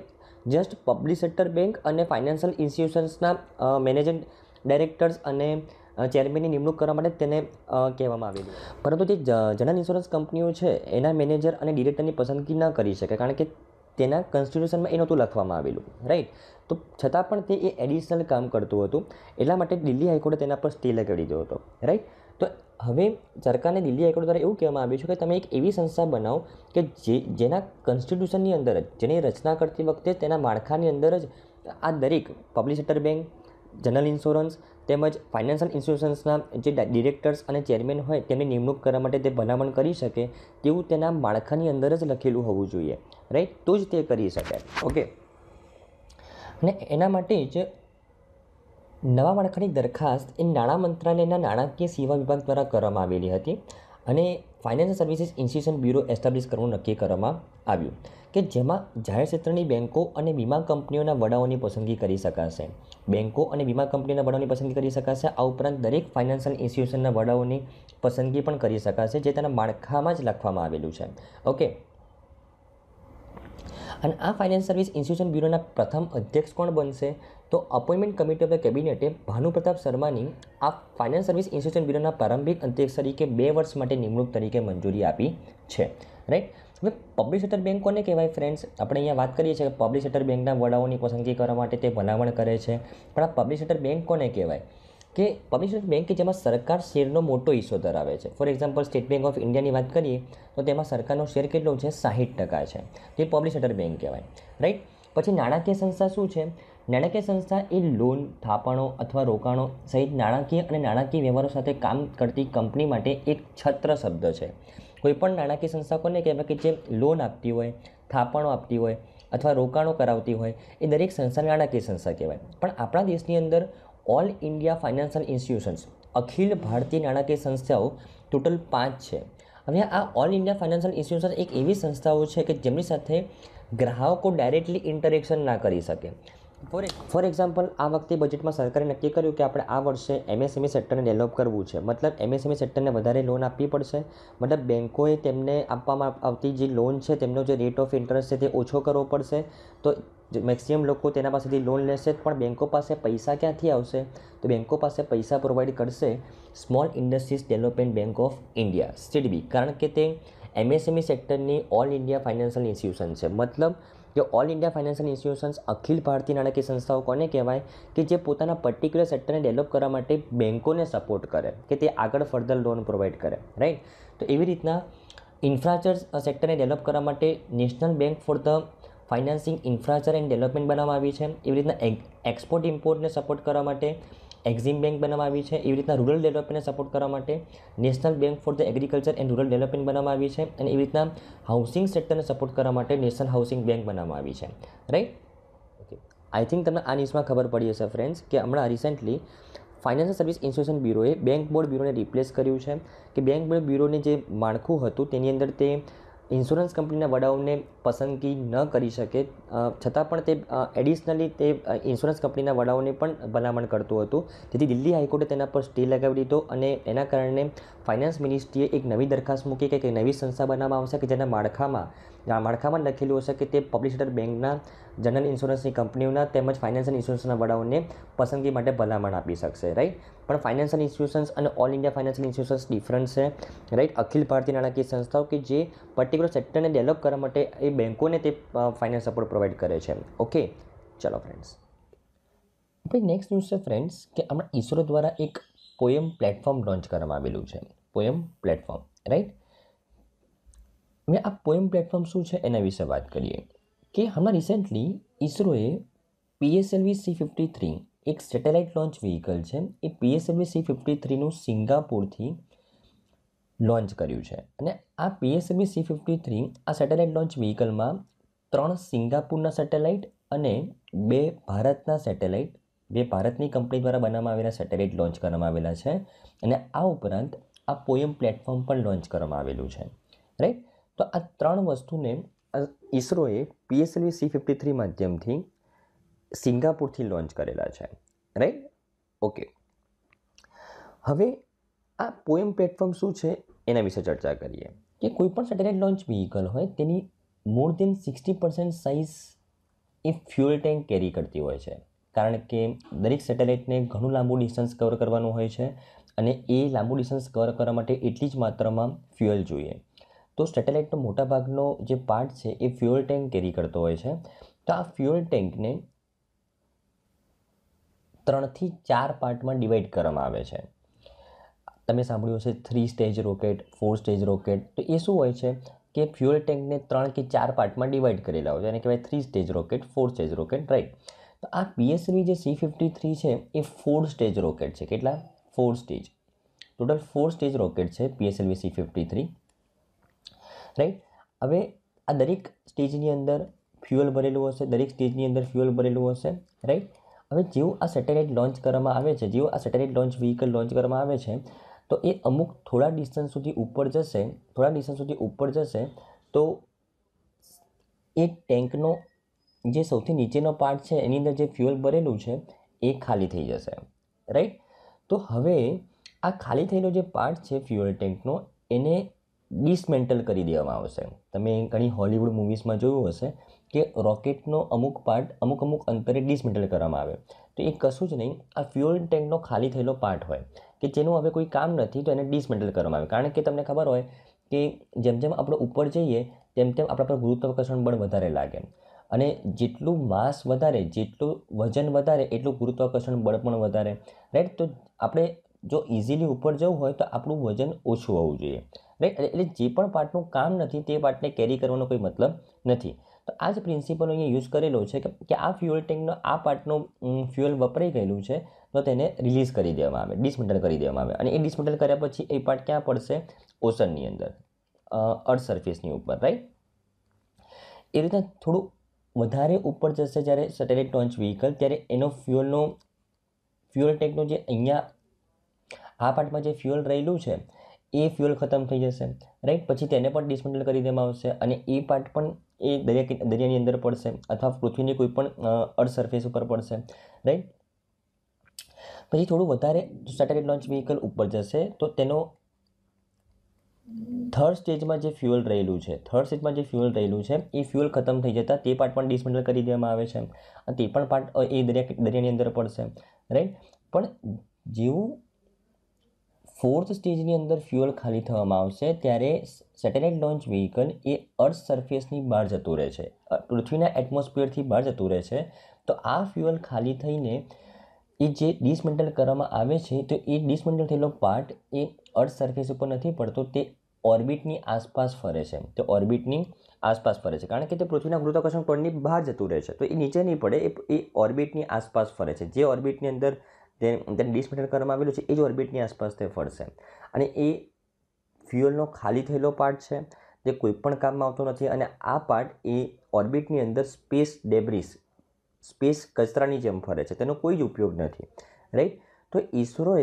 S1: જસ્ટ પબ્લિક સેક્ટર બેંક અને ફાઇનાન્શિયલ ઇન્સ્ટિટ્યુશન્સના મેનેજર ડાયરેક્ટર્સ અને ચેરમેનની નિમણૂક કરવા માટે તેને કહેવામાં આવેલી પરંતુ તે જનરલ ઇન્સ્યોરન્સ કંપનીઓ છે એના મેનેજર અને ડિરેક્ટરની પસંદગી ન કરી શકે કારણ કે તેના કોન્સ્ટિટ્યુશનમાં એ નહોતું લખવામાં આવેલું રાઈટ તો છતાં પણ તે એ એડિશનલ કામ કરતું હતું એટલા માટે દિલ્હી હાઈકોર્ટે તેના પર સ્ટે લગાવી દીધો હતો રાઈટ તો હવે સરકારને દિલ્હી હાઈકોર્ટ દ્વારા એવું કહેવામાં આવ્યું છે કે તમે એક એવી સંસ્થા બનાવો કે જે જેના કોન્સ્ટિટ્યુશનની અંદર જ જેની રચના કરતી વખતે તેના માળખાની અંદર જ આ દરેક પબ્લિસિટર બેંક જનરલ ઇન્સ્યોરન્સ તેમજ ફાઇનાન્શિયલ ઇન્સ્ટિટ્યુશન્સના જે ડિરેક્ટર્સ અને ચેરમેન હોય તેમની નિમણૂક કરવા માટે તે ભલામણ કરી શકે તેવું તેના માળખાની અંદર જ લખેલું હોવું જોઈએ રાઈટ તો જ તે કરી શકે ઓકે અને એના માટે જ નવા માળખાની દરખાસ્ત એ નાણાં મંત્રાલયના નાણાકીય સેવા વિભાગ દ્વારા કરવામાં આવેલી હતી અને financial services institution bureau establish કરવું નક્કી કરવામાં આવ્યું કે જેમાં જાહેર ક્ષેત્રની બેન્કો અને વીમા કંપનીઓના વડાઓની પસંદગી કરી શકાશે બેન્કો અને વીમા કંપનીના વડાઓની પસંદગી કરી શકાશે આ ઉપરાંત દરેક ફાઇનાન્શિયલ ઇન્સ્ટિટ્યુશનના વડાઓની પસંદગી પણ કરી શકાશે જે તેના માળખામાં જ લખવામાં આવેલું છે ઓકે અને આ ફાઇનાન્સ સર્વિસ ઇન્સ્ટિટ્યુશન બ્યુરોના પ્રથમ અધ્યક્ષ કોણ બનશે તો અપોઇન્ટમેન્ટ કમિટી ઓફ ધ કેબિનેટે ભાનુપ્રતાપ શર્માની આ ફાઇનાન્સ સર્વિસ ઇન્સ્ટિટ્યુશન બ્યુરોના પ્રારંભિક અધ્યક્ષ તરીકે બે વર્ષ માટે નિમણૂક તરીકે મંજૂરી આપી છે રાઈટ હવે પબ્લિસિટર બેંક કોને કહેવાય ફ્રેન્ડ્સ આપણે અહીંયા વાત કરીએ છીએ કે પબ્લિસિટર બેંકના વડાઓની પસંદગી કરવા માટે તે ભલામણ કરે છે પણ આ પબ્લિસિટર બેંક કોને કહેવાય કે પબ્લિસિટર બેંક કે જેમાં સરકાર શેરનો મોટો હિસ્સો ધરાવે છે for example state bank of ઇન્ડિયાની વાત કરીએ તો તેમાં સરકારનો શેર કેટલો છે સાહીઠ ટકા છે તે પબ્લિસિટર બેંક કહેવાય રાઈટ પછી નાણાકીય સંસ્થા શું છે નાણાકીય સંસ્થા એ લોન થાપણો અથવા રોકાણો સહિત નાણાકીય અને નાણાકીય વ્યવહારો સાથે કામ કરતી કંપની માટે એક છત્ર શબ્દ છે કોઈપણ નાણાકીય સંસ્થા કોને કહેવાય કે જે લોન આપતી હોય થાપણો આપતી હોય અથવા રોકાણો કરાવતી હોય એ દરેક સંસ્થા નાણાકીય સંસ્થા કહેવાય પણ આપણા દેશની અંદર ઓલ ઇન્ડિયા ફાઇનાન્શિયલ ઇન્સ્ટિટ્યુશન્સ અખિલ ભારતીય નાણાકીય સંસ્થાઓ ટોટલ પાંચ છે હવે આ ઓલ ઇન્ડિયા ફાઇનાન્શિયલ ઇન્સ્ટિટ્યુશન એક એવી સંસ્થાઓ છે કે જેમની સાથે ગ્રાહકો ડાયરેક્ટલી ઇન્ટરેક્શન ના કરી શકે ફોર ફોર એક્ઝામ્પલ આ વખતે બજેટમાં સરકારે નક્કી કર્યું કે આપણે આ વર્ષે એમએસએમઈ સેક્ટરને ડેવલપ કરવું છે મતલબ એમએસએમઈ સેક્ટરને e વધારે લોન આપવી પડશે મતલબ બેન્કોએ તેમને આપવામાં આવતી જે લોન છે તેમનો જે રેટ ઓફ ઇન્ટરેસ્ટ છે તે ઓછો કરવો પડશે તો મેક્સિમમ લોકો તેના પાસેથી લોન લેશે પણ બેન્કો પાસે પૈસા ક્યાંથી આવશે તો બેન્કો પાસે પૈસા પ્રોવાઈડ કરશે small industries development bank of India SIDBI કારણ કે તે એમએસએમઈ સેક્ટરની ઓલ ઇન્ડિયા ફાઇનાન્શિયલ ઇન્સ્ટિટ્યુશન છે મતલબ જો ઓલ ઇન્ડિયા ફાઇનાન્શિયલ ઇન્સ્ટિટ્યુશન્સ અખિલ ભારતીય નાણાકીય સંસ્થાઓ કોને કહેવાય કે જે પોતાના પર્ટિક્યુલર સેક્ટરને ડેવલપ કરવા માટે બેન્કોને સપોર્ટ કરે કે તે આગળ ફર્ધર લોન પ્રોવાઈડ કરે રાઈટ તો એવી રીતના ઇન્ફ્રાસ્ટ્રક્ચર સેક્ટરને ડેવલપ કરવા માટે national bank for the financing infrastructure and development બનાવવામાં આવી છે એવી રીતના એક્સપોર્ટ ઇમ્પોર્ટને સપોર્ટ કરવા માટે એક્ઝિમ બેંક બનાવવામાં આવી છે એવી રીતના રૂરલ ડેવલપમેન્ટને સપોર્ટ કરવા માટે national bank for the agriculture and rural development બનાવવામાં આવી છે અને એવી રીતના હાઉસિંગ સેક્ટરને સપોર્ટ કરવા માટે નેશનલ હાઉસિંગ બેંક બનાવવામાં આવી છે રાઈટ ઓકે આઈ થિંક તમને આ ન્યૂઝમાં ખબર પડી હશે ફ્રેન્ડ્સ કે હમણાં રિસેન્ટલી ફાઇનાન્શિયલ સર્વિસ ઇન્સ્ટિટ્યુશન બ્યુરોએ બેંક બોર્ડ બ્યુરોને રિપ્લેસ કર્યું છે કે બેંક બોર્ડ બ્યુરોને જે માળખું હતું તેની અંદર તે ઇન્સ્યોરન્સ કંપનીના વડાઓને પસંદગી ન કરી શકે છતાં પણ તે એડિશનલી તે ઇન્સ્યોરન્સ કંપનીના વડાઓને પણ ભલામણ કરતું હતું તેથી દિલ્હી હાઈકોર્ટે તેના પર સ્ટે લગાવી દીધો અને એના કારણે ફાઇનાન્સ મિનિસ્ટ્રીએ એક નવી દરખાસ્ત મૂકી કે એક નવી સંસ્થા બનાવવામાં આવશે કે જેના માળખામાં માળખામાં લખેલું હશે કે તે પબ્લિશર બેંકના જનરલ ઇન્સ્યોરન્સની કંપનીઓના તેમજ ફાઇનાન્શિયલ ઇન્સ્ટિટ્યુશનના વડાઓને પસંદગી માટે ભલામણ આપી શકશે રાઈટ પણ ફાઇનાન્શિયલ ઇન્સ્ટિટ્યુશન્સ અને all India financial institutions difference છે રાઈટ અખિલ ભારતીય નાણાકીય સંસ્થાઓ કે જે પર્ટિક્યુલર સેક્ટરને ડેવલપ કરવા માટે એ બેન્કોને તે ફાઇનાન્સ સપોર્ટ પ્રોવાઈડ કરે છે ઓકે ચલો ફ્રેન્ડ્સ આપણે નેક્સ્ટ ન્યૂઝ છે ફ્રેન્ડ્સ કે હમણાં ઈસરો દ્વારા એક પોયમ પ્લેટફોર્મ લોન્ચ કરવામાં આવેલું છે પોયમ પ્લેટફોર્મ રાઈટ મેં આ પોએમ પ્લેટફોર્મ શું છે એના વિશે વાત કરીએ કે હમણાં રિસેન્ટલી ઇસરોએ પીએસએલવી સી ફિફ્ટી થ્રી એક સેટેલાઇટ લોન્ચ વ્હીકલ છે એ પીએસએલવી સી ફિફ્ટી થ્રીનું સિંગાપુરથી લોન્ચ કર્યું છે અને આ પીએસએલવી સી ફિફ્ટી થ્રી આ સેટેલાઇટ લોન્ચ વ્હીકલમાં ત્રણ સિંગાપુરના સેટેલાઇટ અને બે ભારતના સેટેલાઇટ બે ભારતની કંપની દ્વારા બનાવવામાં આવેલા સેટેલાઇટ લોન્ચ કરવામાં આવેલા છે અને આ ઉપરાંત આ પોયમ પ્લેટફોર્મ પણ લોન્ચ કરવામાં આવેલું છે રાઈટ તો આ ત્રણ વસ્તુને ઈસરોએ પીએસએલવી સી ફિફ્ટી થ્રી માધ્યમથી સિંગાપુરથી લોન્ચ કરેલા છે રાઈટ ઓકે હવે આ પોએમ પ્લેટફોર્મ શું છે એના વિશે ચર્ચા કરીએ કે કોઈપણ સેટેલાઇટ લોન્ચ વ્હીકલ હોય તેની more than sixty percent size એ ફ્યુઅલ ટેન્ક કેરી કરતી હોય છે કારણ કે દરેક સેટેલાઇટને ઘણું લાંબુ ડિસ્ટન્સ કવર કરવાનું હોય છે અને એ લાંબુ ડિસ્ટન્સ કવર કરવા માટે એટલી જ માત્રામાં ફ્યુઅલ જોઈએ તો સેટેલાઇટનો મોટાભાગનો જે પાર્ટ છે એ ફ્યુઅલ ટેન્ક કેરી કરતો હોય છે તો આ ફ્યુઅલ ટેન્કને ત્રણથી ચાર પાર્ટમાં ડિવાઈડ કરવામાં આવે છે તમે સાંભળ્યું હશે three stage rocket four stage rocket તો એ શું હોય છે કે ફ્યુઅલ ટેન્કને ત્રણ કે ચાર પાર્ટમાં ડિવાઈડ કરેલા હોય છે એને કહેવાય three stage rocket four stage rocket right તો આ પીએસવી જે સી ફિફ્ટી થ્રી છે એ ફોર સ્ટેજ રોકેટ છે કેટલા four stage total four stage rocket છે PSLV C fifty three right હવે આ દરેક સ્ટેજની અંદર ફ્યુઅલ ભરેલું હશે દરેક સ્ટેજની અંદર ફ્યુઅલ ભરેલું હશે રાઈટ હવે જેવું આ સેટેલાઇટ લોન્ચ કરવામાં આવે છે જેવું આ સેટેલાઇટ લોન્ચ વ્હીકલ લોન્ચ કરવામાં આવે છે તો એ અમુક થોડા ડિસ્ટન્સ સુધી ઉપર જશે થોડા ડિસ્ટન્સ સુધી ઉપર જશે તો એ ટેન્કનો જે સૌથી નીચેનો પાર્ટ છે એની અંદર જે ફ્યુઅલ ભરેલું છે એ ખાલી થઈ જશે રાઈટ તો હવે આ ખાલી થયેલો જે પાર્ટ છે ફ્યુઅલ ટેન્કનો એને ડિસમેન્ટલ કરી દેવામાં આવશે તમે ઘણી હોલિવૂડ મૂવીઝમાં જોયું હશે કે રોકેટનો અમુક પાર્ટ અમુક અમુક અંતરે ડિસમેન્ટલ કરવામાં આવે તો એ કશું જ નહીં આ ફ્યુઅલ ટેન્કનો ખાલી થયેલો પાર્ટ હોય કે જેનું હવે કોઈ કામ નથી તો એને ડિસમેન્ટલ કરવામાં આવે કારણ કે તમને ખબર હોય કે જેમ જેમ આપણે ઉપર જઈએ તેમ તેમ આપણા પર ગુરુત્વાકર્ષણ બળ વધારે લાગે અને જેટલું માસ વધારે જેટલું વજન વધારે એટલું ગુરુત્વાકર્ષણ બળ પણ વધારે રાઈટ તો આપણે જો ઇઝીલી ઉપર જવું હોય તો આપણું વજન ઓછું હોવું જોઈએ રાઈટ એટલે જે પણ પાર્ટનું કામ નથી તે પાર્ટને કેરી કરવાનો કોઈ મતલબ નથી તો આ જ પ્રિન્સિપલ અહીંયા યુઝ કરેલો છે કે આ ફ્યુઅલ ટેન્કનો આ પાર્ટનો ફ્યુઅલ વપરાઈ ગયેલું છે તો તેને રિલીઝ કરી દેવામાં આવે ડિસમેન્ટલ કરી દેવામાં આવે અને એ ડિસમેન્ટલ કર્યા પછી એ પાર્ટ ક્યાં પડશે ઓશનની અંદર અર્થ સર્ફેસની ઉપર રાઈટ એ રીતે થોડું વધારે ઉપર જશે જ્યારે સેટેલાઇટ લોન્ચ વ્હીકલ ત્યારે એનો ફ્યુઅલનો ફ્યુઅલ ટેકનો જે અહીંયા આ પાર્ટમાં જે ફ્યુઅલ રહેલું છે એ ફ્યુઅલ ખતમ થઈ જશે રાઈટ પછી તેને પણ ડિસમેન્ટલ કરી દેવામાં આવશે અને એ પાર્ટ પણ એ દરિયા દરિયાની અંદર પડશે અથવા પૃથ્વીની કોઈ પણ અર્થ સરફેસ ઉપર પડશે રાઈટ પછી થોડું વધારે સેટેલાઇટ લોન્ચ વ્હીકલ ઉપર જશે તો તેનો થર્ડ સ્ટેજમાં જે ફ્યુઅલ રહેલું છે થર્ડ સ્ટેજમાં જે ફ્યુઅલ રહેલું છે એ ફ્યુઅલ ખતમ થઈ જતાં તે પાર્ટ પણ ડિસમેન્ટલ કરી દેવામાં આવે છે અને તે પણ પાર્ટ એ દરિયા દરિયાની અંદર પડશે રાઈટ પણ જેવું ફોર્થ સ્ટેજની અંદર ફ્યુઅલ ખાલી થવામાં આવશે ત્યારે સેટેલાઇટ લોન્ચ વ્હીકલ એ અર્થ સરફેસની બહાર જતું રહે છે પૃથ્વીના એટમોસ્ફિયરથી બહાર જતું રહે છે તો આ ફ્યુઅલ ખાલી થઈને એ જે ડિસમેન્ટલ કરવામાં આવે છે તો એ ડિસમેન્ટલ થયેલો પાર્ટ એ અર્થ સરફેસ ઉપર નથી પડતો તે ઓર્બિટની આસપાસ ફરે છે તો ઓર્બિટની આસપાસ ફરે છે કારણ કે તે પૃથ્વીના ગુરુત્વાકર્ષણ પળની બહાર જતું રહે છે તો એ નીચે નહીં પડે એ ઓર્બિટની આસપાસ ફરે છે જે ઓર્બિટની અંદર તેને ડિસમેન્ટલ કરવામાં આવેલું છે એ જ ઓર્બિટની આસપાસ તે ફરશે અને એ ફ્યુઅલનો ખાલી થયેલો પાર્ટ છે જે કોઈપણ કામમાં આવતો નથી અને આ પાર્ટ એ ઓર્બિટની અંદર સ્પેસ ડેબ્રિસ સ્પેસ કચરાની જેમ ફરે છે તેનો કોઈ જ ઉપયોગ નથી રાઈટ તો ઇસરોએ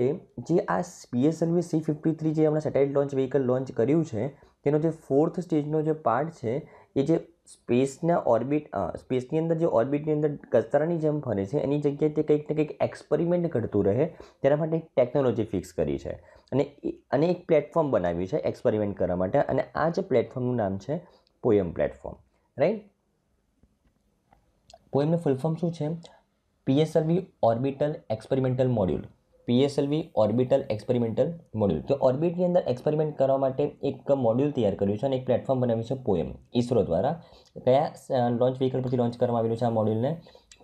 S1: જે આ પીએસએલવી સી ફિફ્ટી થ્રી જે હમણાં સેટેલાઇટ લોન્ચ વ્હીકલ લોન્ચ કર્યું છે તેનો જે ફોર્થ સ્ટેજનો જે પાર્ટ છે એ જે સ્પેસના ઓર્બિટ સ્પેસની અંદર જે ઓર્બિટની અંદર કચરાની જેમ ફરે છે એની જગ્યાએ તે કંઈક ને કંઈક એક્સપેરિમેન્ટ કરતું રહે તેના માટે એક ટેકનોલોજી ફિક્સ કરી છે અને અને એક પ્લેટફોર્મ બનાવ્યું છે એક્સપેરિમેન્ટ કરવા માટે અને આ જે પ્લેટફોર્મનું નામ છે પોયમ પ્લેટફોર્મ રાઈટ પોયમનું ફૂલ શું છે PSLV orbital experimental module PSLV orbital experimental module તો ઓર્બિટની અંદર એક્સપેરિમેન્ટ કરવા માટે એક મોડ્યુલ તૈયાર કર્યું છે અને એક પ્લેટફોર્મ બનાવ્યું છે પોએમ ઇસરો દ્વારા કયા લોન્ચ વ્હીકલ પરથી લોન્ચ કરવામાં આવેલું છે આ મોડ્યુલને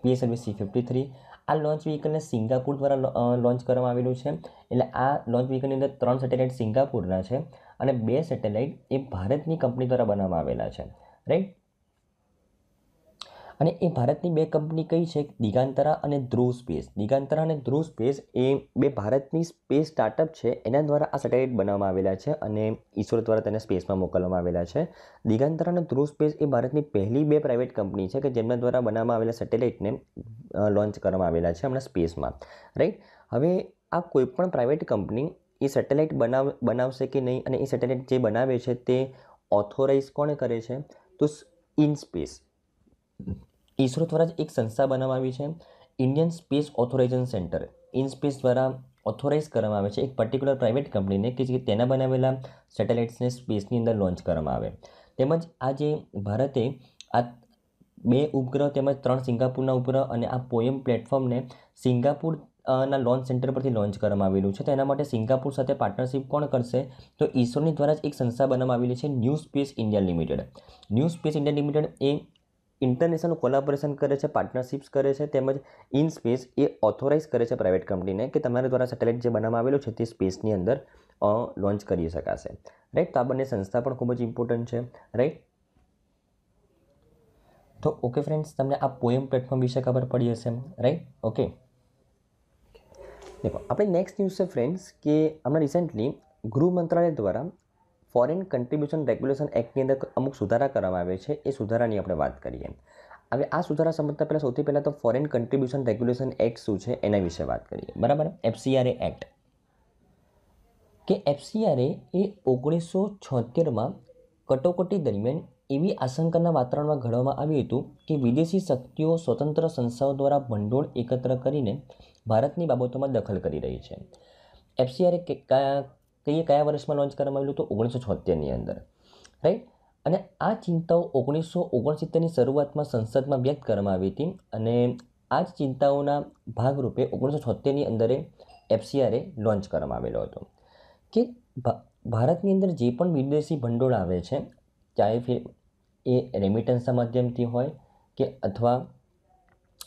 S1: પીએસએલવી સી ફિફ્ટી થ્રી આ લોન્ચ વ્હીકલને સિંગાપુર દ્વારા લોન્ચ કરવામાં આવેલું છે એટલે આ લોન્ચ વ્હીકલની અંદર ત્રણ સેટેલાઇટ સિંગાપુરના છે અને બે સેટેલાઇટ એ ભારતની કંપની દ્વારા બનાવવામાં આવેલા છે રાઈટ અને એ ભારતની બે કંપની કઈ છે દિગાંતરા અને ધ્રુવ સ્પેસ દિગાંતરા અને ધ્રુવ સ્પેસ એ બે ભારતની સ્પેસ સ્ટાર્ટઅપ છે એના દ્વારા આ સેટેલાઇટ બનાવવામાં આવેલા છે અને ઈસરો દ્વારા તેને સ્પેસમાં મોકલવામાં આવેલા છે દિગાંતરા અને ધ્રુવ સ્પેસ એ ભારતની પહેલી બે પ્રાઇવેટ કંપની છે કે જેમના દ્વારા બનાવવામાં આવેલા સેટેલાઇટને લોન્ચ કરવામાં આવેલા છે હમણાં સ્પેસમાં રાઈટ હવે આ કોઈપણ પ્રાઇવેટ કંપની એ સેટેલાઇટ બનાવ બનાવશે કે નહીં અને એ સેટેલાઇટ જે બનાવે છે તે ઓથોરાઇઝ કોણ કરે છે તો ઇન સ્પેસ ઈસરો દ્વારા જ એક સંસ્થા બનાવવામાં આવી છે Indian space authorisation centre in space દ્વારા ઓથોરાઇઝ કરવામાં આવે છે એક પર્ટિક્યુલર પ્રાઇવેટ કંપનીને કે જે તેના બનાવેલા સેટેલાઇટ્સને સ્પેસની અંદર લોન્ચ કરવામાં આવે તેમજ આજે ભારતે આ બે ઉપગ્રહ તેમજ ત્રણ સિંગાપુરના ઉપગ્રહ અને આ પોયમ પ્લેટફોર્મને સિંગાપુર ના લોન્ચ સેન્ટર પરથી લોન્ચ કરવામાં આવેલું છે તેના માટે સિંગાપુર સાથે પાર્ટનરશિપ કોણ કરશે તો ઈસરોની દ્વારા જ એક સંસ્થા બનાવવામાં આવેલી છે new space India limited new space India limited એ ઇન્ટરનેશનલ કોલાબોરેશન કરે છે પાર્ટનરશિપ્સ કરે છે તેમજ ઇન સ્પેસ એ ઓથોરાઇઝ કરે છે પ્રાઇવેટ કંપનીને કે તમારા દ્વારા સેટેલાઇટ જે બનાવવામાં આવેલું છે તે સ્પેસની અંદર લોન્ચ કરી શકાશે રાઈટ તો આ બંને સંસ્થા પણ ખૂબ જ ઇમ્પોર્ટન્ટ છે રાઈટ તો ઓકે ફ્રેન્ડ્સ તમને આ પોએમ પ્લેટફોર્મ વિશે ખબર પડી હશે રાઈટ ઓકે દેખો આપણે નેક્સ્ટ ન્યૂઝ છે ફ્રેન્ડ્સ કે હમણાં રિસેન્ટલી ગૃહ મંત્રાલય દ્વારા ફોરેન કન્ટ્રીબ્યુશન રેગ્યુલેશન એક્ટની અંદર અમુક સુધારા કરવામાં આવે છે એ સુધારાની આપણે વાત કરીએ હવે આ સુધારા સમજતા પહેલાં સૌથી પહેલાં તો ફોરેન કન્ટ્રીબ્યુશન રેગ્યુલેશન એક્ટ શું છે એના વિશે વાત કરીએ બરાબર એફસીઆરએ એક્ટ કે એફસીઆરએ એ ઓગણીસો છોતેરમાં કટોકટી દરમિયાન એવી આશંકાના વાતાવરણમાં ઘડવામાં આવ્યું હતું કે વિદેશી શક્તિઓ સ્વતંત્ર સંસ્થાઓ દ્વારા ભંડોળ એકત્ર કરીને ભારતની બાબતોમાં દખલ કરી રહી છે એફસીઆરએ કે એ કયા વર્ષમાં લોન્ચ કરવામાં આવ્યું હતું ઓગણીસો છોતેરની અંદર રાઈટ અને આ ચિંતાઓ ઓગણીસો ઓગણસિત્તેરની શરૂઆતમાં સંસદમાં વ્યક્ત કરવામાં આવી હતી અને આ જ ચિંતાઓના ભાગરૂપે ઓગણીસો છોત્તેરની અંદરે એફસીઆરએ લોન્ચ કરવામાં આવેલો હતો કે ભારતની અંદર જે પણ વિદેશી ભંડોળ આવે છે ચાહે ફિર એ રેમિટન્સના માધ્યમથી હોય કે અથવા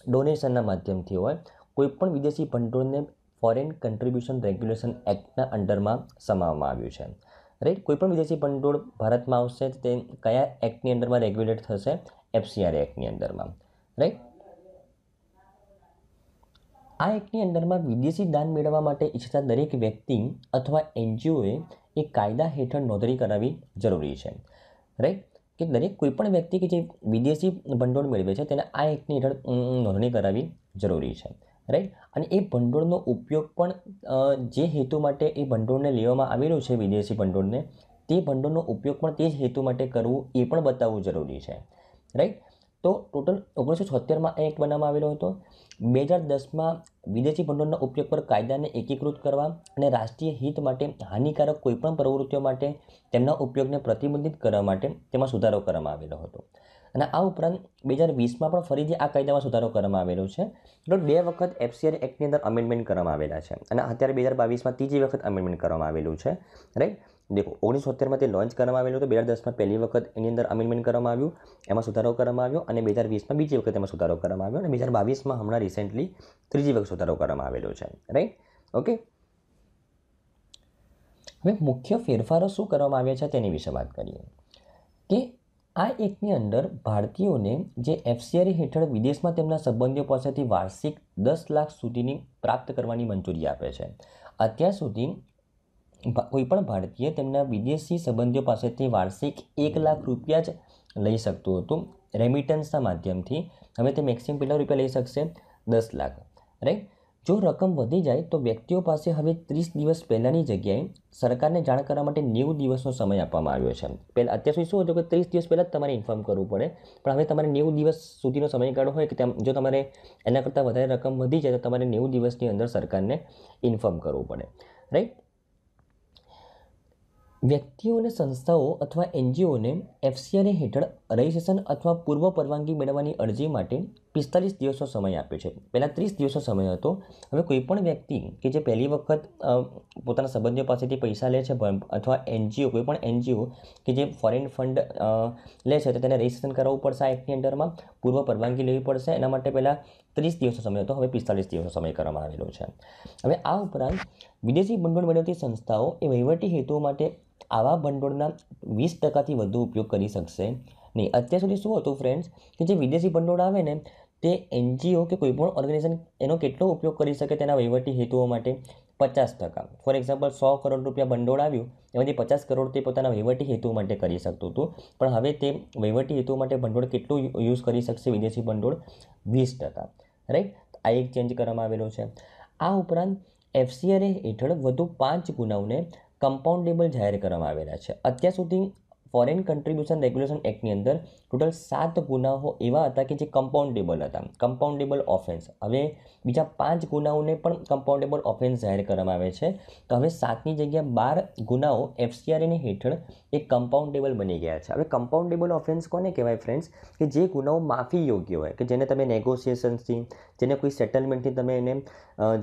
S1: ડોનેશનના માધ્યમથી હોય કોઈ પણ વિદેશી ભંડોળને ફોરેન કન્ટ્રીબ્યુશન રેગ્યુલેશન એક્ટના અંડરમાં સમાવવામાં આવ્યું છે રાઈટ કોઈપણ વિદેશી ભંડોળ ભારતમાં આવશે તે કયા એક્ટની અંડરમાં રેગ્યુલેટ થશે એફસીઆર એક્ટની અંડરમાં રાઈટ આ એક્ટની અંદરમાં વિદેશી દાન મેળવવા માટે ઈચ્છતા દરેક વ્યક્તિ અથવા એનજીઓએ એ કાયદા હેઠળ નોંધણી કરાવવી જરૂરી છે રાઈટ કે દરેક કોઈપણ વ્યક્તિ કે જે વિદેશી ભંડોળ મેળવે છે તેને આ એક્ટની હેઠળ નોંધણી કરાવવી જરૂરી છે રાઈટ અને એ ભંડોળનો ઉપયોગ પણ જે હેતુ માટે એ ભંડોળને લેવામાં આવેલું છે વિદેશી ભંડોળને તે ભંડોળનો ઉપયોગ પણ તે જ હેતુ માટે કરવું એ પણ બતાવવું જરૂરી છે રાઈટ તો ટોટલ ઓગણીસો છોતેરમાં એક બનાવવામાં આવેલો હતો બે હજાર દસમાં વિદેશી ભંડોળના ઉપયોગ પર કાયદાને એકીકૃત કરવા અને રાષ્ટ્રીય હિત માટે હાનિકારક કોઈપણ પ્રવૃત્તિઓ માટે તેમના ઉપયોગને પ્રતિબંધિત કરવા માટે તેમાં સુધારો કરવામાં આવેલો હતો અને આ ઉપરાંત બે હજાર વીસમાં પણ ફરીથી આ કાયદામાં સુધારો કરવામાં આવેલો છે તો બે વખત એફસીઆર એક્ટની અંદર અમેન્ડમેન્ટ કરવામાં આવેલા છે અને અત્યારે બે હજાર બાવીસમાં ત્રીજી વખત અમેન્ડમેન્ટ કરવામાં આવેલું છે રાઈટ દેખો ઓગણીસો તે લોન્ચ કરવામાં આવેલું હતું બે હજાર દસમાં પહેલી વખત એની અંદર અમેન્ડમેન્ટ કરવામાં આવ્યું એમાં સુધારો કરવામાં આવ્યો અને બે હજાર વીસમાં બીજી વખત એમાં સુધારો કરવામાં આવ્યો અને બે હજાર બાવીસમાં હમણાં રિસેન્ટલી ત્રીજી વખત સુધારો કરવામાં આવેલો છે રાઈટ ઓકે હવે મુખ્ય ફેરફારો શું કરવામાં આવ્યા છે તેની વિશે વાત કરીએ કે આ એકની અંદર ભારતીયોને જે એફસીઆરી e હેઠળ વિદેશમાં તેમના સંબંધીઓ પાસેથી વાર્ષિક દસ લાખ સુધીની પ્રાપ્ત કરવાની મંજૂરી આપે છે અત્યાર સુધી કોઈ પણ ભારતીય તેમના વિદેશી સંબંધીઓ પાસેથી વાર્ષિક એક લાખ રૂપિયા જ લઈ શકતું હતું રેમિટન્સના માધ્યમથી હવે તે મેક્સિમમ કેટલા રૂપિયા લઈ શકશે દસ લાખ રાઈટ જો રકમ વધી જાય તો વ્યક્તિઓ પાસે હવે ત્રીસ દિવસ પહેલાંની જગ્યાએ સરકારને જાણ કરવા માટે નેવું દિવસનો સમય આપવામાં આવ્યો છે પહેલાં અત્યાર સુધી શું હતું કે ત્રીસ દિવસ પહેલાં જ તમારે ઇન્ફોર્મ કરવું પડે પણ હવે તમારે નેવું દિવસ સુધીનો સમયગાળો હોય કે જો તમારે એના કરતાં વધારે રકમ વધી જાય તો તમારે નેવું દિવસની અંદર સરકારને ઇન્ફોર્મ કરવું પડે રાઈટ વ્યક્તિઓ અને સંસ્થાઓ અથવા એનજીઓને એફસીઆરએ હેઠળ રજિસ્ટ્રેશન અથવા પૂર્વ પરવાનગી મેળવવાની અરજી માટે પિસ્તાલીસ દિવસનો સમય આપ્યો છે પહેલાં ત્રીસ દિવસનો સમય હતો હવે કોઈપણ વ્યક્તિ કે જે પહેલી વખત પોતાના સંબંધીઓ પાસેથી પૈસા લે છે અથવા એનજીઓ કોઈપણ એનજીઓ કે જે ફોરેન ફંડ લે છે તો તેને રજિસ્ટ્રેશન કરાવવું પડશે આ એક્ટની અંડરમાં પૂર્વ પરવાનગી લેવી પડશે એના માટે પહેલાં ત્રીસ દિવસનો સમય હતો હવે પિસ્તાલીસ દિવસનો સમય કરવામાં આવેલો છે હવે આ ઉપરાંત વિદેશી ભંડોળ મેળવતી સંસ્થાઓ એ વહીવટી હેતુઓ માટે આવા ભંડોળના વીસ ટકાથી વધુ ઉપયોગ કરી શકશે નહીં અત્યાર સુધી શું હતું ફ્રેન્ડ્સ કે જે વિદેશી ભંડોળ આવે ને તે એનજીઓ કે કોઈપણ ઓર્ગેનાઇઝેશન એનો કેટલો ઉપયોગ કરી શકે તેના વહીવટી હેતુઓ માટે પચાસ ટકા ફોર એક્ઝામ્પલ સો કરોડ રૂપિયા ભંડોળ આવ્યું એમાંથી પચાસ કરોડ તે પોતાના વહીવટી હેતુ માટે કરી શકતું હતું પણ હવે તે વહીવટી હેતુ માટે ભંડોળ કેટલું યુઝ કરી શકશે વિદેશી ભંડોળ વીસ ટકા રાઈટ આ એક ચેન્જ કરવામાં આવેલો છે આ ઉપરાંત એફસીઆરએ હેઠળ વધુ પાંચ ગુનાઓને કમ્પાઉન્ડેબલ જાહેર કરવામાં આવેલા છે અત્યાર સુધી ફોરેન કન્ટ્રીબ્યુશન રેગ્યુલેશન એક્ટની અંદર ટોટલ સાત ગુનાઓ એવા હતા કે જે કમ્પાઉન્ડેબલ હતા કમ્પાઉન્ડેબલ ઓફેન્સ હવે બીજા પાંચ ગુનાઓને પણ કમ્પાઉન્ડેબલ ઓફેન્સ જાહેર કરવામાં આવે છે તો હવે સાતની જગ્યા બાર ગુનાઓ એફસીઆરની હેઠળ એ કમ્પાઉન્ડેબલ બની ગયા છે હવે કમ્પાઉન્ડેબલ ઓફેન્સ કોને કહેવાય ફ્રેન્ડ્સ કે જે ગુનાઓ માફી યોગ્ય હોય કે જેને તમે નેગોશિએશન્સથી જેને કોઈ સેટલમેન્ટથી તમે એને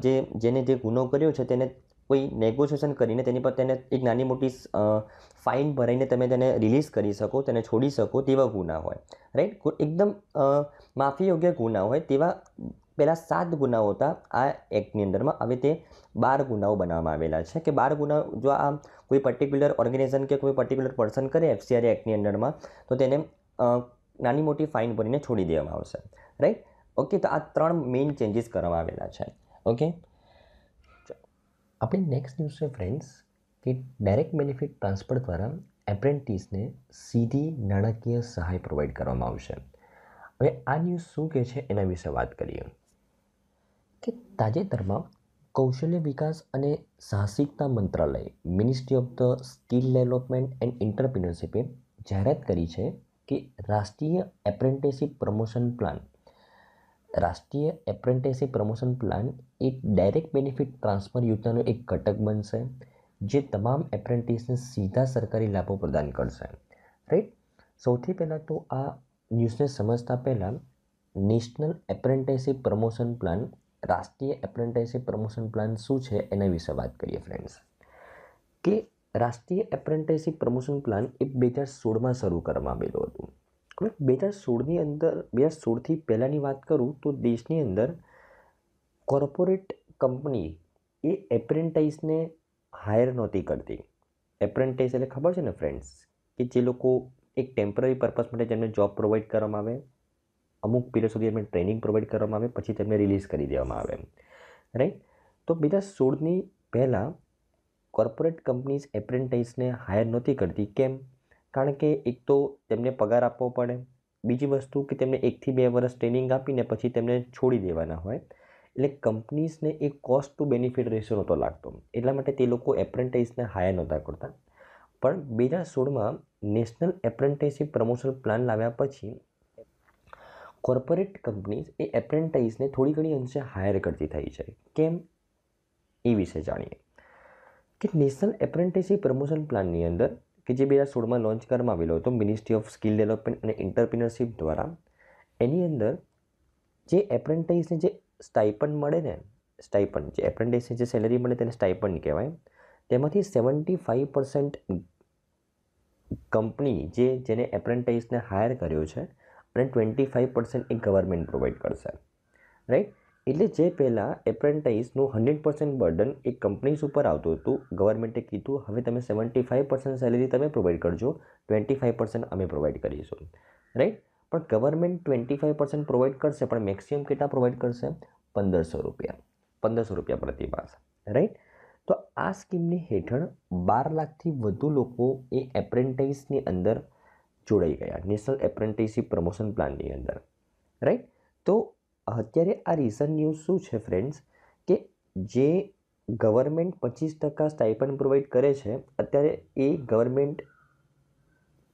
S1: જે જેને જે ગુનો કર્યો છે તેને કોઈ નેગોશિએશન કરીને તેની પર તેને એક નાની મોટી ફાઇન ભરાઈને તમે તેને રિલીઝ કરી શકો તેને છોડી શકો તેવા ગુના હોય રાઈટ એકદમ માફી યોગ્ય ગુના હોય તેવા પહેલાં સાત ગુનાઓ હતા આ એક્ટની અંદરમાં હવે તે બાર ગુનાઓ બનાવવામાં આવેલા છે કે બાર ગુનાઓ જો આ કોઈ પર્ટિક્યુલર ઓર્ગેનાઇઝેશન કે કોઈ પર્ટિક્યુલર પર્સન કરે એફસીઆર એક્ટની અંદરમાં તો તેને નાની મોટી ફાઇન ભરીને છોડી દેવામાં આવશે રાઈટ ઓકે તો આ ત્રણ મેઇન ચેન્જીસ કરવામાં આવેલા છે ઓકે આપણે નેક્સ્ટ ન્યૂઝ છે ફ્રેન્ડ્સ કે ડાયરેક્ટ બેનિફિટ ટ્રાન્સફર દ્વારા એપ્રેન્ટિસને સીધી નાણાકીય સહાય પ્રોવાઈડ કરવામાં આવશે હવે આ ન્યૂઝ શું કહે છે એના વિશે વાત કરીએ કે તાજેતરમાં કૌશલ્ય વિકાસ અને સાહસિકતા મંત્રાલય ministry of the skill development and એન્ટરપ્રિનરશીપે જાહેરાત કરી છે કે રાષ્ટ્રીય એપ્રેન્ટિસશીપ પ્રમોશન પ્લાન રાષ્ટ્રીય એપ્રેન્ટિસશીપ પ્રમોશન પ્લાન એ ડાયરેક્ટ બેનિફિટ ટ્રાન્સફર યોજનાનો એક ઘટક બનશે જે તમામ એપ્રેન્ટિસને સીધા સરકારી લાભો પ્રદાન કરશે રાઈટ સૌથી પહેલાં તો આ ન્યૂઝને સમજતા પહેલાં નેશનલ એપ્રેન્ટિસશીપ પ્રમોશન પ્લાન રાષ્ટ્રીય એપ્રેન્ટિસશીપ પ્રમોશન પ્લાન શું છે એના વિશે વાત કરીએ ફ્રેન્ડ્સ કે રાષ્ટ્રીય એપ્રેન્ટિસશીપ પ્રમોશન પ્લાન એ બે હજાર સોળમાં શરૂ કરવામાં આવેલું હતું હવે બે હજાર સોળની અંદર બે હજાર સોળથી પહેલાંની વાત કરું તો દેશની અંદર કોર્પોરેટ કંપની એ એપ્રેન્ટાઇઝને હાયર નહોતી કરતી એપ્રેન્ટિસ એટલે ખબર છે ને ફ્રેન્ડ્સ કે જે લોકો એક ટેમ્પરરી પર્પઝ માટે તેમને જોબ પ્રોવાઈડ કરવામાં આવે અમુક પીરિયડ સુધી એમને ટ્રેનિંગ પ્રોવાઈડ કરવામાં આવે પછી તેમને રિલીઝ કરી દેવામાં આવે રાઈટ તો બે હજાર સોળની પહેલાં કોર્પોરેટ કંપનીઝ એપ્રેન્ટાઇઝને હાયર નહોતી કરતી કેમ કારણ કે એક તો તેમને પગાર આપવો પડે બીજી વસ્તુ કે તેમને એકથી બે વર્ષ ટ્રેનિંગ આપીને પછી તેમને છોડી દેવાના હોય એટલે કંપનીઝને એ કોસ્ટ ટુ બેનિફિટ રેશિયો નહોતો લાગતો એટલા માટે તે લોકો એપ્રેન્ટાઇઝને હાયર નહોતા કરતા પણ બે હજાર સોળમાં નેશનલ એપ્રેન્ટાઇઝશીપ પ્રમોશન પ્લાન લાવ્યા પછી કોર્પોરેટ કંપનીઝ એ એપ્રેન્ટાઇઝને થોડી ઘણી અંશે હાયર કરતી થઈ છે કેમ એ વિશે જાણીએ કે નેશનલ એપ્રેન્ટિસશીપ પ્રમોશન પ્લાનની અંદર કે જે બે હજાર સોળમાં લોન્ચ કરવામાં આવેલો હતો મિનિસ્ટ્રી ઓફ સ્કિલ ડેવલપમેન્ટ અને એન્ટરપ્રિનરશીપ દ્વારા એની અંદર જે એપ્રેન્ટાઇઝને જે સ્ટાઇપન મળે ને સ્ટાઇપન જે એપ્રેન્ટિસની જે સેલરી મળે તેને સ્ટાઇપન કહેવાય તેમાંથી સેવન્ટી ફાઇવ પર્સન્ટ કંપની જે જેને એપ્રેન્ટાઇઝને હાયર કર્યો છે અને ટ્વેન્ટી ફાઇવ પર્સન્ટ એ ગવર્મેન્ટ પ્રોવાઈડ કરશે રાઈટ એટલે જે પહેલાં એપ્રેન્ટાઇઝનું હંડ્રેડ પર્સન્ટ બર્ડન એ કંપનીઝ ઉપર આવતું હતું ગવર્મેન્ટે કીધું હવે તમે સેવન્ટી ફાઇવ પર્સન્ટ સેલેરી તમે પ્રોવાઈડ કરજો ટ્વેન્ટી ફાઇવ પર્સન્ટ અમે પ્રોવાઈડ કરીશું રાઈટ પણ government twenty five percent provide કરશે પણ મેક્સિમમ કેટલા પ્રોવાઈડ કરશે પંદરસો રૂપિયા પંદરસો રૂપિયા પ્રતિ રાઈટ તો આ સ્કીમની હેઠળ બાર લાખથી વધુ લોકો એ એપ્રેન્ટાઇસની અંદર જોડાઈ ગયા નેશનલ એપ્રેન્ટિસશીપ પ્રમોશન પ્લાનની અંદર રાઈટ તો અત્યારે આ રીઝન ન્યૂઝ શું છે ફ્રેન્ડ્સ કે જે ગવર્મેન્ટ પચીસ ટકા સ્ટાઇપન પ્રોવાઈડ કરે છે અત્યારે એ ગવર્મેન્ટ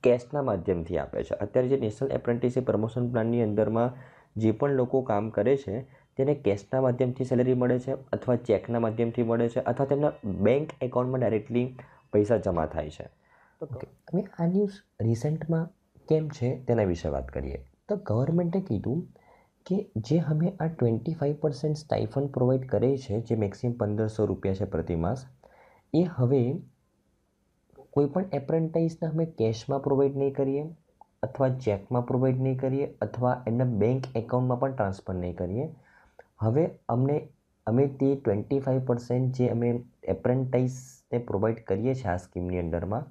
S1: કેશના માધ્યમથી આપે છે અત્યારે જે નેશનલ એપ્રેન્ટિસશીપ પ્રમોશન પ્લાનની અંદરમાં જે પણ લોકો કામ કરે છે તેને કેશના માધ્યમથી સેલેરી મળે છે અથવા ચેકના માધ્યમથી મળે છે અથવા તેમના બેંક એકાઉન્ટમાં ડાયરેક્ટલી પૈસા જમા થાય છે તો અમે આ ન્યૂઝ રિસેન્ટમાં કેમ છે તેના વિશે વાત કરીએ તો ગવર્મેન્ટે કીધું કે જે અમે આ twenty five percent stipend provide કરે છે જે મેક્સિમમ પંદરસો રૂપિયા છે પ્રતિ માસ એ હવે કોઈપણ એપ્રેન્ટાઇઝને અમે કેશમાં પ્રોવાઈડ નહીં કરીએ અથવા ચેકમાં પ્રોવાઈડ નહીં કરીએ અથવા એમના બેંક એકાઉન્ટમાં પણ ટ્રાન્સફર નહીં કરીએ હવે અમને અમે તે ટ્વેન્ટી ફાઇવ પર્સન્ટ જે અમે એપ્રેન્ટાઇઝને પ્રોવાઈડ કરીએ છીએ આ સ્કીમની અંડરમાં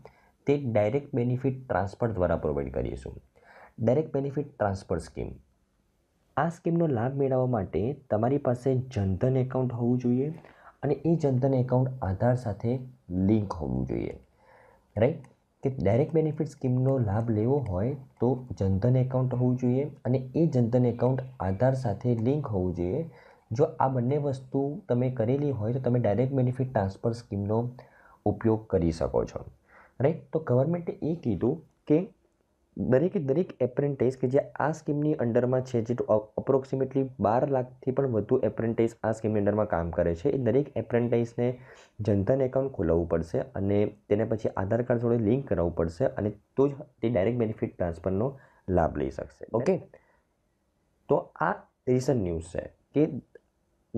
S1: તે ડાયરેક્ટ બેનિફિટ ટ્રાન્સફર દ્વારા પ્રોવાઈડ કરીશું ડાયરેક્ટ બેનિફિટ ટ્રાન્સફર સ્કીમ આ સ્કીમનો લાભ મેળવવા માટે તમારી પાસે જનધન એકાઉન્ટ હોવું જોઈએ અને એ જનધન એકાઉન્ટ આધાર સાથે લિંક હોવું જોઈએ રાઈટ કે ડાયરેક્ટ બેનિફિટ સ્કીમનો લાભ લેવો હોય તો જનધન એકાઉન્ટ હોવું જોઈએ અને એ જનધન એકાઉન્ટ આધાર સાથે લિંક હોવું જોઈએ જો આ બંને વસ્તુ તમે કરેલી હોય તો તમે ડાયરેક્ટ બેનિફિટ ટ્રાન્સફર સ્કીમનો ઉપયોગ કરી શકો છો રાઈટ તો ગવર્મેન્ટે એ કીધું કે દરેકે દરેક એપ્રેન્ટિસ કે જે આ સ્કીમની અંડરમાં છે જે અપ્રોક્સિમેટલી બાર લાખથી પણ વધુ એપ્રેન્ટિસ આ સ્કીમની અંડરમાં કામ કરે છે એ દરેક એપ્રેન્ટિસને જનધન એકાઉન્ટ ખોલાવવું પડશે અને તેને પછી આધાર કાર્ડ જોડે લિંક કરાવવું પડશે અને તો જ તે ડાયરેક્ટ બેનિફિટ ટ્રાન્સફરનો લાભ લઈ શકશે ઓકે તો આ રિસન્ટ ન્યૂઝ છે કે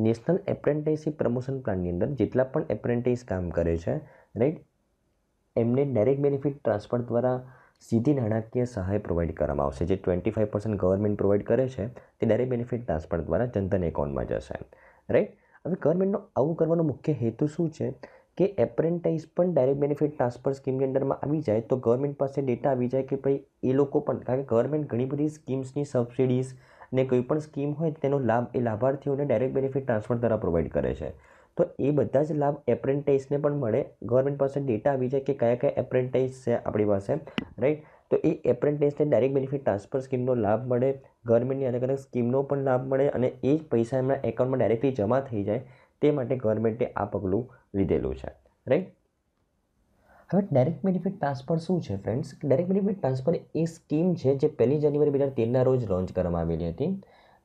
S1: નેશનલ એપ્રેન્ટિસશીપ પ્રમોશન પ્લાનની અંદર જેટલા પણ એપ્રેન્ટિસ કામ કરે છે રાઈટ એમને ડાયરેક્ટ બેનિફિટ ટ્રાન્સફર દ્વારા સીધી નાણાકીય સહાય પ્રોવાઈડ કરવામાં આવશે જે twenty five percent government provide કરે છે તે ડાયરેક્ટ બેનિફિટ ટ્રાન્સફર દ્વારા જનધન એકાઉન્ટમાં જશે રાઈટ હવે ગવર્મેન્ટનો આવું કરવાનો મુખ્ય હેતુ શું છે કે એપ્રેન્ટાઇઝ પણ ડાયરેક્ટ બેનિફિટ ટ્રાન્સફર સ્કીમની અંદરમાં આવી જાય તો ગવર્મેન્ટ પાસે ડેટા આવી જાય કે ભાઈ એ લોકો પણ કારણ કે ગવર્મેન્ટ ઘણી બધી સ્કીમ્સની સબસિડીઝ ને કોઈ પણ સ્કીમ હોય તેનો લાભ એ લાભાર્થીઓને ડાયરેક્ટ બેનિફિટ ટ્રાન્સફર દ્વારા પ્રોવાઈડ કરે છે તો એ બધા જ લાભ એપ્રેન્ટાઇઝને પણ મળે ગવર્મેન્ટ પાસે ડેટા આવી જાય કે કયા કયા એપ્રેન્ટાઇઝ છે આપણી પાસે રાઈટ તો એ એપ્રેન્ટાઇઝને ડાયરેક્ટ બેનિફિટ ટ્રાન્સફર સ્કીમનો લાભ મળે ગવર્મેન્ટની અલગ અલગ સ્કીમનો પણ લાભ મળે અને એ જ પૈસા એમના એકાઉન્ટમાં ડાયરેક્ટલી જમા થઈ જાય તે માટે ગવર્મેન્ટે આ પગલું લીધેલું છે રાઈટ હવે ડાયરેક્ટ બેનિફિટ ટ્રાન્સફર શું છે ફ્રેન્ડ્સ ડાયરેક્ટ બેનિફિટ ટ્રાન્સફર એ સ્કીમ છે જે પહેલી જાન્યુઆરી બે હજાર તેરના રોજ લોન્ચ કરવામાં આવેલી હતી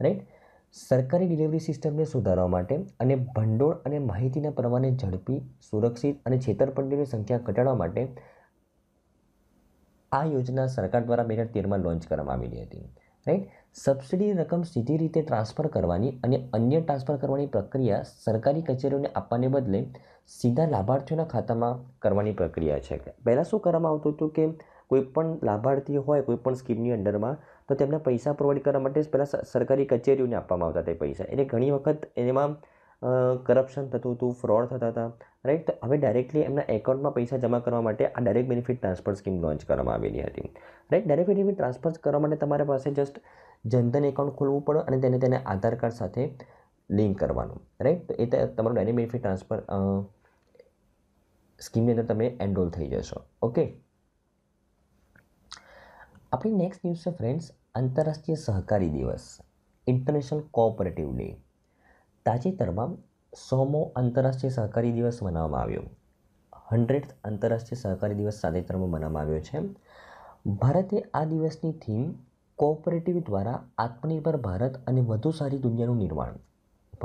S1: રાઈટ સરકારી ડિલિવરી સિસ્ટમને સુધારવા માટે અને ભંડોળ અને માહિતીના પ્રવાહને ઝડપી સુરક્ષિત અને છેતરપંડીઓની સંખ્યા ઘટાડવા માટે આ યોજના સરકાર દ્વારા બે હજાર તેરમાં લોન્ચ કરવામાં આવેલી હતી રાઈટ સબસિડી રકમ સીધી રીતે ટ્રાન્સફર કરવાની અને અન્ય ટ્રાન્સફર કરવાની પ્રક્રિયા સરકારી કચેરીઓને આપવાને બદલે સીધા લાભાર્થીઓના ખાતામાં કરવાની પ્રક્રિયા છે પહેલાં શું કરવામાં આવતું હતું કે કોઈપણ લાભાર્થી હોય કોઈપણ સ્કીમની અંડરમાં તો તેમને પૈસા પ્રોવાઈડ કરવા માટે પહેલાં સરકારી કચેરીઓને આપવામાં આવતા તે પૈસા એટલે ઘણી વખત એમાં કરપ્શન થતું હતું ફ્રોડ થતા હતા રાઈટ તો હવે ડાયરેક્ટલી એમના એકાઉન્ટમાં પૈસા જમા કરવા માટે આ direct benefit transfer scheme launch કરવામાં આવેલી હતી રાઈટ ડાયરેક્ટ બેનિફિટ ટ્રાન્સફર કરવા માટે તમારા પાસે જસ્ટ જનધન એકાઉન્ટ ખોલવું પડે અને તેને તેને આધાર કાર્ડ સાથે લિંક કરવાનું રાઈટ તો એ તમારું ડાયરેક્ટ બેનિફિટ ટ્રાન્સફર સ્કીમની અંદર તમે એનરોલ થઈ જશો ઓકે આપણી નેક્સ્ટ ન્યૂઝ છે ફ્રેન્ડ્સ આંતરરાષ્ટ્રીય સહકારી દિવસ ઇન્ટરનેશનલ કોઓપરેટિવ ડે તાજેતરમાં સોમો આંતરરાષ્ટ્રીય સહકારી દિવસ મનાવવામાં આવ્યો હંડ્રેડ આંતરરાષ્ટ્રીય સહકારી દિવસ તાજેતરમાં મનાવવામાં આવ્યો છે ભારતે આ દિવસની થીમ કોઓપરેટિવ દ્વારા આત્મનિર્ભર ભારત અને વધુ સારી દુનિયાનું નિર્માણ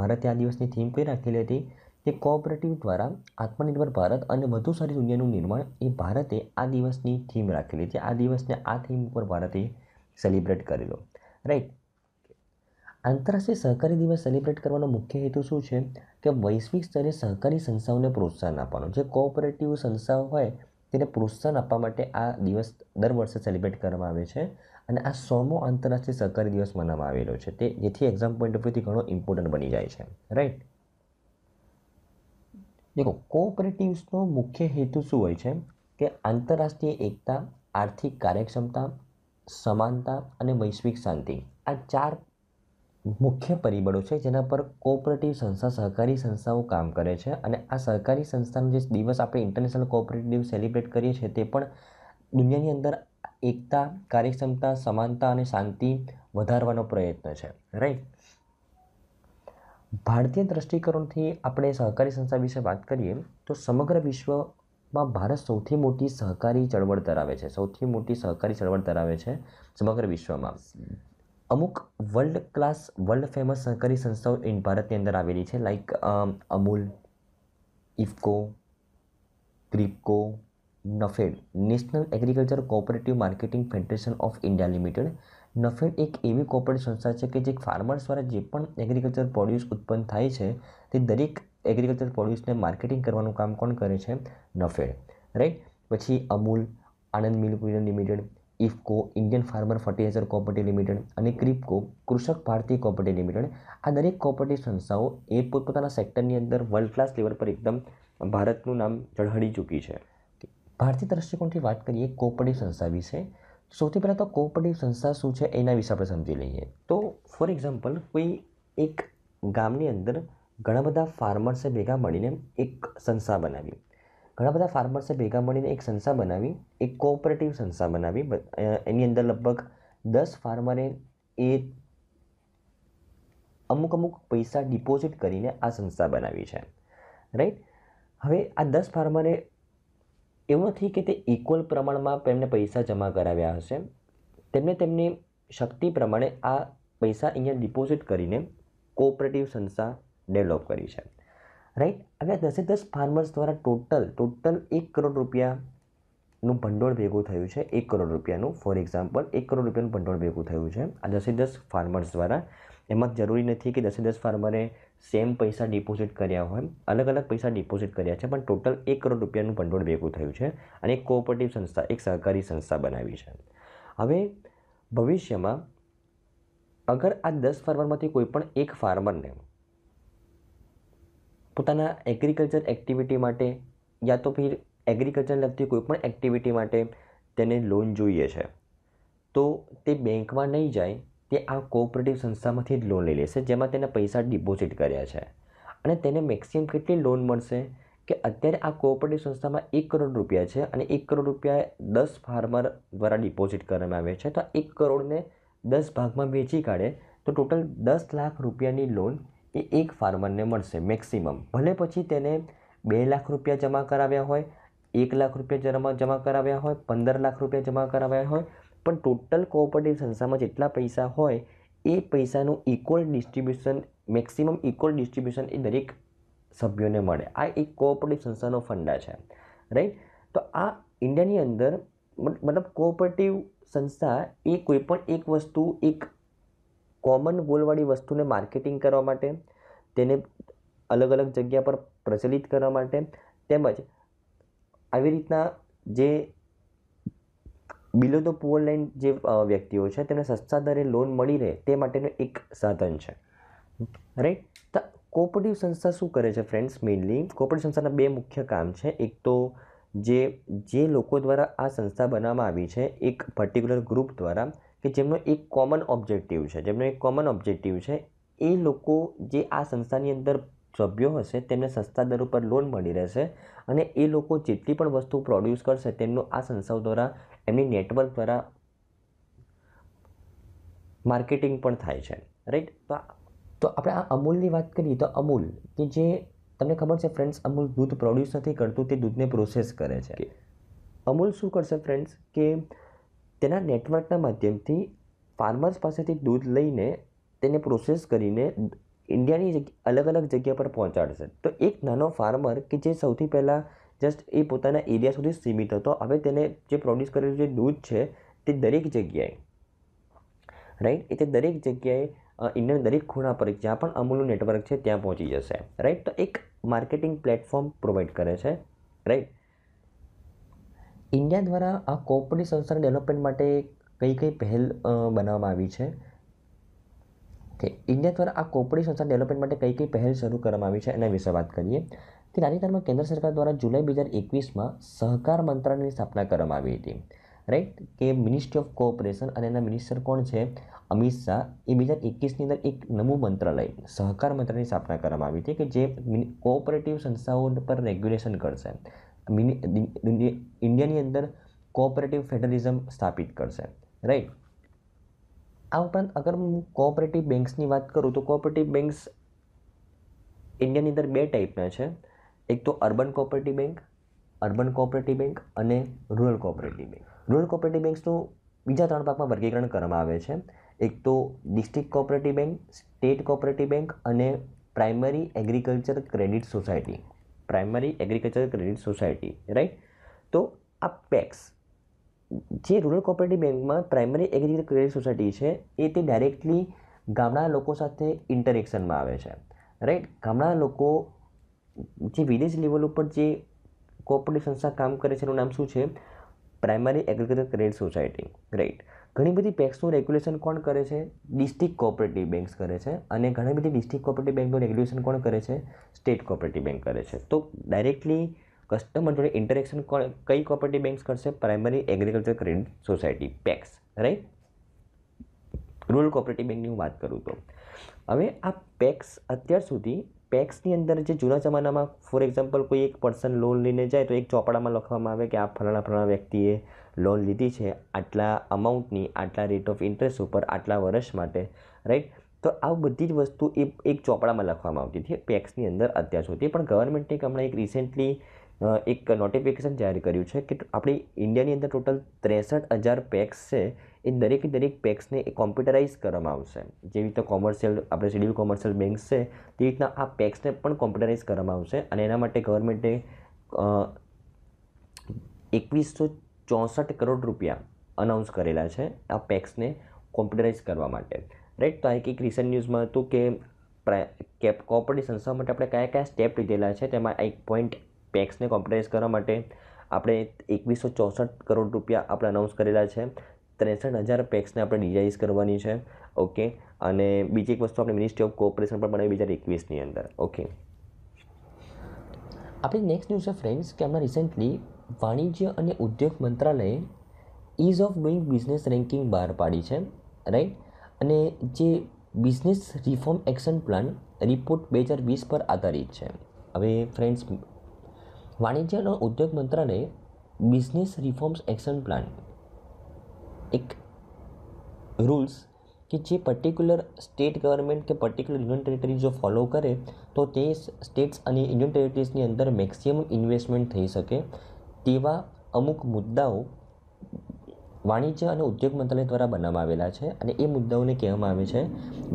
S1: ભારતે આ દિવસની થીમ કઈ રાખેલી હતી કે કોઓપરેટિવ દ્વારા આત્મનિર્ભર ભારત અને વધુ સારી દુનિયાનું નિર્માણ એ ભારતે આ દિવસની થીમ રાખેલી છે આ દિવસને આ થીમ ઉપર ભારતે સેલિબ્રેટ કરી લો રાઈટ આંતરરાષ્ટ્રીય સહકારી દિવસ સેલિબ્રેટ કરવાનો મુખ્ય હેતુ શું છે કે વૈશ્વિક સ્તરે સહકારી સંસ્થાઓને પ્રોત્સાહન આપવાનું જે કોઓપરેટિવ સંસ્થાઓ હોય તેને પ્રોત્સાહન આપવા માટે આ દિવસ દર વર્ષે સેલિબ્રેટ કરવામાં આવે છે અને આ સોમો આંતરરાષ્ટ્રીય સહકારી દિવસ મનાવવામાં આવેલો છે તે જેથી એક્ઝામ પોઈન્ટ ઓફ વ્યૂથી ઘણો ઇમ્પોર્ટન્ટ બની જાય છે રાઈટ દેખો કોઓપરેટિવ્સનો મુખ્ય હેતુ શું હોય છે કે આંતરરાષ્ટ્રીય એકતા આર્થિક કાર્યક્ષમતા સમાનતા અને વૈશ્વિક શાંતિ આ ચાર મુખ્ય પરિબળો છે જેના પર કોઓપરેટિવ સંસ્થા સહકારી સંસ્થાઓ કામ કરે છે અને આ સહકારી સંસ્થાનો જે દિવસ આપણે ઇન્ટરનેશનલ કોઓપરેટિવ સેલિબ્રેટ કરીએ છીએ તે પણ દુનિયાની અંદર એકતા કાર્યક્ષમતા સમાનતા અને શાંતિ વધારવાનો પ્રયત્ન છે રાઈટ ભારતીય દ્રષ્ટિકોણથી આપણે સહકારી સંસ્થા વિશે વાત કરીએ તો સમગ્ર વિશ્વ માં ભારત સૌથી મોટી સહકારી ચળવળ ધરાવે છે સૌથી મોટી સહકારી ચળવળ ધરાવે છે સમગ્ર વિશ્વમાં અમુક વર્લ્ડ ક્લાસ વર્લ્ડ ફેમસ સહકારી સંસ્થાઓ ઇન ભારતની અંદર આવેલી છે like Amul IFFCO KRIBHCO NAFED national agriculture cooperative marketing federation of India limited NAFED એક એવી કોઓપરેટિવ સંસ્થા છે કે જે ફાર્મર્સ દ્વારા જે પણ એગ્રીકલ્ચર પ્રોડ્યુસ ઉત્પન્ન થાય છે તે દરેક એગ્રીકલ્ચર પ્રોડ્યુસને માર્કેટિંગ કરવાનું કામ કોણ કરે છે નફેડ રાઈટ પછી Amul Anand milk limited IFFCO Indian farmer fertiliser cooperative limited અને ક્રિપકો કૃષક ભારતીય કોપર્ટી લિમિટેડ આ દરેક કોપર્ટી સંસ્થાઓ એ પોતપોતાના સેક્ટરની અંદર વર્લ્ડ ક્લાસ લેવલ પર એકદમ ભારતનું નામ ઝળહળી ચૂકી છે ભારતીય દ્રષ્ટિકોણથી વાત કરીએ કોપર્ટી સંસ્થા વિશે સૌથી પહેલાં તો કોપર્ટી સંસ્થા શું છે એના વિશે આપણે સમજી લઈએ તો ફોર એક્ઝામ્પલ કોઈ એક ગામની અંદર ઘણા બધા ફાર્મર્સે ભેગા મળીને એક સંસ્થા બનાવી ઘણા બધા ફાર્મર્સે ભેગા મળીને એક સંસ્થા બનાવી એક કોઓપરેટિવ સંસ્થા બનાવી એની અંદર લગભગ દસ ફાર્મરે એ અમુક અમુક પૈસા ડિપોઝિટ કરીને આ સંસ્થા બનાવી છે રાઈટ હવે આ દસ ફાર્મરે એવું નથી કે તે ઇક્વલ પ્રમાણમાં તેમને પૈસા જમા કરાવ્યા હશે તેમને તેમની શક્તિ પ્રમાણે આ પૈસા અહીંયા ડિપોઝિટ કરીને કોઓપરેટિવ સંસ્થા ડેવલપ કરી છે રાઈટ હવે દસે દસ ફાર્મર્સ દ્વારા ટોટલ ટોટલ એક કરોડ રૂપિયાનું ભંડોળ ભેગું થયું છે એક કરોડ રૂપિયાનું ફોર એક્ઝામ્પલ એક કરોડ રૂપિયાનું ભંડોળ ભેગું થયું છે આ દસે દસ ફાર્મર્સ દ્વારા એમાં જરૂરી નથી કે દસે દસ ફાર્મરે સેમ પૈસા ડિપોઝિટ કર્યા હોય અલગ અલગ પૈસા ડિપોઝિટ કર્યા છે પણ ટોટલ એક કરોડ રૂપિયાનું ભંડોળ ભેગું થયું છે અને એક કોઓપરેટિવ સંસ્થા એક સહકારી સંસ્થા બનાવી છે હવે ભવિષ્યમાં અગર આ દસ ફાર્મરમાંથી કોઈ પણ એક ફાર્મરને પોતાના એગ્રીકલ્ચર એક્ટિવિટી માટે યા તો ફિર એગ્રીકલ્ચર લગતી કોઈપણ એક્ટિવિટી માટે તેને લોન જોઈએ છે તો તે બેંકમાં નહીં જાય તે આ કોઓપરેટિવ સંસ્થામાંથી જ લોન લઈ લેશે જેમાં તેને પૈસા ડિપોઝિટ કર્યા છે અને તેને મેક્સિમમ કેટલી લોન મળશે કે અત્યારે આ કોઓપરેટિવ સંસ્થામાં એક કરોડ રૂપિયા છે અને એક કરોડ રૂપિયા દસ ફાર્મર દ્વારા ડિપોઝિટ કરવામાં આવે છે તો એક કરોડને દસ ભાગમાં વેચી કાઢે તો ટોટલ દસ લાખ રૂપિયાની લોન એ એક ફાર્મરને મળશે મેક્સિમમ ભલે પછી તેને બે લાખ રૂપિયા જમા કરાવ્યા હોય એક લાખ રૂપિયા જમા જમા કરાવ્યા હોય પંદર લાખ રૂપિયા જમા કરાવ્યા હોય પણ ટોટલ કોઓપરેટિવ સંસ્થામાં જેટલા પૈસા હોય એ પૈસાનું equal distribution maximum equal distribution એ દરેક સભ્યોને મળે આ એક કોઓપરેટિવ સંસ્થાનો ફંડા છે રાઈટ તો આ ઇન્ડિયાની અંદર મતલબ કોઓપરેટિવ સંસ્થા એ કોઈપણ એક વસ્તુ એક કોમન ગોલવાળી વસ્તુને માર્કેટિંગ કરવા માટે તેને અલગ અલગ જગ્યા પર પ્રચલિત કરવા માટે તેમજ આવી રીતના જે બિલો ધ પુઅર લાઇન જે વ્યક્તિઓ છે તેમને સસ્તા દરે લોન મળી રહે તે માટેનું એક સાધન છે રાઈટ તો કોઓપરેટિવ સંસ્થા શું કરે છે ફ્રેન્ડ્સ મેઇનલી કોઓપરેટિવ સંસ્થાના બે મુખ્ય કામ છે એક તો જે જે લોકો દ્વારા આ સંસ્થા બનાવવામાં આવી છે એક પર્ટિક્યુલર ગ્રુપ દ્વારા કે જેમનો એક કોમન ઓબ્જેક્ટિવ છે જેમનો એક કોમન ઓબ્જેક્ટિવ છે એ લોકો જે આ સંસ્થાની અંદર સભ્યો હશે તેમને સસ્તા દર ઉપર લોન મળી રહેશે અને એ લોકો જેટલી પણ વસ્તુ પ્રોડ્યુસ કરશે તેમનું આ સંસ્થાઓ દ્વારા એમની નેટવર્ક દ્વારા માર્કેટિંગ પણ થાય છે રાઈટ તો તો આપણે આ અમૂલની વાત કરીએ તો અમૂલ કે જે તમને ખબર છે ફ્રેન્ડ્સ અમૂલ દૂધ પ્રોડ્યુસ નથી કરતું તે દૂધને પ્રોસેસ કરે છે અમૂલ શું કરશે ફ્રેન્ડ્સ કે તેના નેટવર્કના માધ્યમથી ફાર્મર્સ પાસેથી દૂધ લઈને તેને પ્રોસેસ કરીને ઇન્ડિયાની અલગ અલગ જગ્યા પર પહોંચાડશે તો એક નાનો ફાર્મર કે જે સૌથી પહેલાં જસ્ટ એ પોતાના એરિયા સુધી સીમિત હતો હવે તેને જે પ્રોડ્યુસ કરેલું જે દૂધ છે તે દરેક જગ્યાએ રાઈટ એ તે દરેક જગ્યાએ ઇન્ડિયાના દરેક ખૂણા પર જ્યાં પણ અમૂલનું નેટવર્ક છે ત્યાં પહોંચી જશે રાઈટ તો એક માર્કેટિંગ પ્લેટફોર્મ પ્રોવાઈડ કરે છે રાઈટ ઇન્ડિયા દ્વારા આ કોઓપરેટિવ સંસ્થાના ડેવલપમેન્ટ માટે કઈ કઈ પહેલ બનાવવામાં આવી છે કે ઇન્ડિયા દ્વારા આ કોઓપરેટિવ સંસ્થા ડેવલપમેન્ટ માટે કઈ કઈ પહેલ શરૂ કરવામાં આવી છે એના વિશે વાત કરીએ તે તાજેતરમાં કેન્દ્ર સરકાર દ્વારા જુલાઈ બે હજાર એકવીસમાં સહકાર મંત્રાલયની સ્થાપના કરવામાં આવી હતી રાઈટ કે મિનિસ્ટ્રી ઓફ કોઓપરેશન અને એના મિનિસ્ટર કોણ છે અમિત શાહ એ બે હજાર એકવીસની અંદર એક નવું મંત્રાલય સહકાર મંત્રાલયની સ્થાપના કરવામાં આવી હતી કે જે કોઓપરેટિવ સંસ્થાઓ પર રેગ્યુલેશન કરશે મિની ઇન્ડિયાની અંદર કોઓપરેટિવ ફેડરલિઝમ સ્થાપિત કરશે રાઈટ આ ઉપરાંત અગર હું કોઓપરેટિવ બેંક્સની વાત કરું તો કોઓપરેટિવ બેંક્સ ઇન્ડિયાની અંદર બે ટાઈપના છે એક તો urban cooperative bank urban cooperative bank અને rural cooperative bank rural cooperative બેંક્સનું બીજા ત્રણ ભાગમાં વર્ગીકરણ કરવામાં આવે છે એક તો district cooperative bank state cooperative bank અને primary agriculture credit society primary agriculture credit society right તો આ પેક્સ જે રૂરલ કોઓપરેટિવ બેંકમાં પ્રાઇમરી એગ્રીકલ્ચર ક્રેડિટ સોસાયટી છે એ તે ડાયરેક્ટલી ગામડા લોકો સાથે ઇન્ટરેક્શનમાં આવે છે રાઈટ ગામડા લોકો જે વિદેશ લેવલ ઉપર જે કોઓપરેટિવ સંસ્થા કામ કરે છે એનું નામ શું છે primary agriculture credit society right ઘણી બધી પેક્સનું રેગ્યુલેશન કોણ કરે છે ડિસ્ટ્રિક્ટ કોઓપરેટિવ બેંક્સ કરે છે અને ઘણી બધી ડિસ્ટ્રિક્ટ કોઓપરેટિવ બેંકનું રેગ્યુલેશન કોણ કરે છે સ્ટેટ કોઓપરેટિવ બેન્ક કરે છે તો ડાયરેક્ટલી કસ્ટમર જોડે ઇન્ટરેક્શન કોણ કઈ કોઓપરેટિવ બેંક્સ કરશે primary agriculture credit society PACS right rural cooperative બેન્કની હું વાત કરું તો હવે આ પેક્સ અત્યાર સુધી પેક્સની અંદર જે જૂના જમાનામાં ફોર એક્ઝામ્પલ કોઈ એક પર્સન લોન લઈને જાય તો એક ચોપડામાં લખવામાં આવે કે આ ફલાણા ફલાણા વ્યક્તિએ લોન લીધી છે આટલા અમાઉન્ટની આટલા રેટ ઓફ ઇન્ટરેસ્ટ ઉપર આટલા વર્ષ માટે રાઈટ તો આ બધી જ વસ્તુ એ એક ચોપડામાં લખવામાં આવતી હતી પેક્સની અંદર અત્યાર સુધી પણ ગવર્મેન્ટે હમણાં એક રિસેન્ટલી એક નોટિફિકેશન જાહેર કર્યું છે કે આપણી ઇન્ડિયાની અંદર ટોટલ ત્રેસઠ હજાર પેક્સ છે એ દરેકે દરેક પેક્સને એ કોમ્પ્યુટરાઇઝ કરવામાં આવશે જેવી રીતે કોમર્શિયલ આપણે શેડ્યુલ કોમર્શિયલ બેંક્સ છે તે રીતના આ પેક્સને પણ કોમ્પ્યુટરાઇઝ કરવામાં આવશે અને એના માટે ગવર્મેન્ટે એકવીસો ચોસઠ કરોડ રૂપિયા અનાઉન્સ કરેલા છે આ પેક્સને કોમ્પ્યુટરાઇઝ કરવા માટે રાઈટ તો આ એક રિસન્ટ ન્યૂઝમાં હતું કે કેપ કોર્પોરેટિવ સંસ્થા માટે આપણે કયા કયા સ્ટેપ લીધેલા છે તેમાં એક પોઈન્ટ પેક્સને કોમ્પ્યુટરાઇઝ કરવા માટે આપણે એકવીસો ચોસઠ કરોડ રૂપિયા આપણે અનાઉન્સ કરેલા છે ત્રેસઠ હજાર પેક્સને આપણે ડિઝાઇઝ કરવાની છે ઓકે અને બીજી એક વસ્તુ આપણે મિનિસ્ટ્રી ઓફ કોઓપરેશન પણ બનાવી બે હજાર એકવીસની અંદર ઓકે આપણી નેક્સ્ટ ન્યૂઝ છે ફ્રેન્ડ્સ કે હમણાં રિસેન્ટલી વાણિજ્ય અને ઉદ્યોગ મંત્રાલયે ease of doing business ranking બહાર પાડી છે રાઈટ અને જે business reform action plan report બે હજાર વીસ પર આધારિત છે હવે ફ્રેન્ડ્સ વાણિજ્ય અને ઉદ્યોગ મંત્રાલયે બિઝનેસ રિફોર્મ્સ એક્શન પ્લાન એક રૂલ્સ કે જે પર્ટિક્યુલર સ્ટેટ ગવર્મેન્ટ કે પર્ટિક્યુલર યુનિયન ટેરેટરી જો ફોલો કરે તો તે સ્ટેટ્સ અને યુનિયન ટેરેટરીઝની અંદર મેક્સિમમ ઇન્વેસ્ટમેન્ટ થઈ શકે તેવા અમુક મુદ્દાઓ વાણિજ્ય અને ઉદ્યોગ મંત્રાલય દ્વારા બનાવવામાં આવેલા છે અને એ મુદ્દાઓને કહેવામાં આવે છે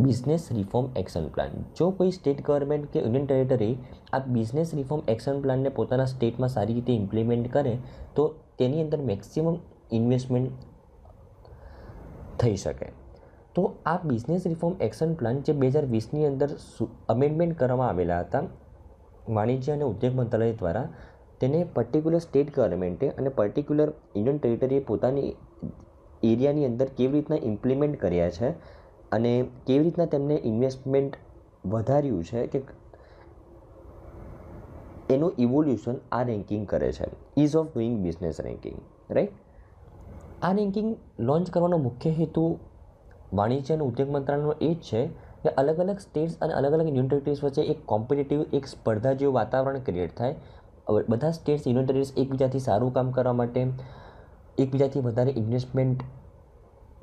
S1: બિઝનેસ રિફોર્મ એક્શન પ્લાન જો કોઈ સ્ટેટ ગવર્મેન્ટ કે યુનિયન ટેરેટરી આ બિઝનેસ રિફોર્મ એક્શન પ્લાનને પોતાના સ્ટેટમાં સારી રીતે ઇમ્પ્લિમેન્ટ કરે તો તેની અંદર મેક્સિમમ ઇન્વેસ્ટમેન્ટ થઈ શકે તો આ બિઝનેસ રિફોર્મ એક્શન પ્લાન જે બે હજાર વીસની અંદર અમેન્ડમેન્ટ કરવામાં આવેલા હતા વાણિજ્ય અને ઉદ્યોગ મંત્રાલય દ્વારા તેને પર્ટિક્યુલર સ્ટેટ ગવર્મેન્ટે અને પર્ટિક્યુલર ઇન્ડિયન ટેરિટરીએ પોતાની એરિયાની અંદર કેવી રીતના ઇમ્પ્લિમેન્ટ કર્યા છે અને કેવી રીતના તેમને ઇન્વેસ્ટમેન્ટ વધાર્યું છે કે એનું ઇવોલ્યુશન આ રેન્કિંગ કરે છે ease of doing business ranking right આ રેન્કિંગ લોન્ચ કરવાનો મુખ્ય હેતુ વાણિજ્ય અને ઉદ્યોગ મંત્રાલયનો એ જ છે કે અલગ અલગ સ્ટેટ્સ અને અલગ અલગ યુનિટરીઝ વચ્ચે એક કોમ્પિટેટિવ એક સ્પર્ધા જેવું વાતાવરણ ક્રિએટ થાય બધા સ્ટેટ્સ યુનાઇટેડ એકબીજાથી સારું કામ કરવા માટે એકબીજાથી વધારે ઇન્વેસ્ટમેન્ટ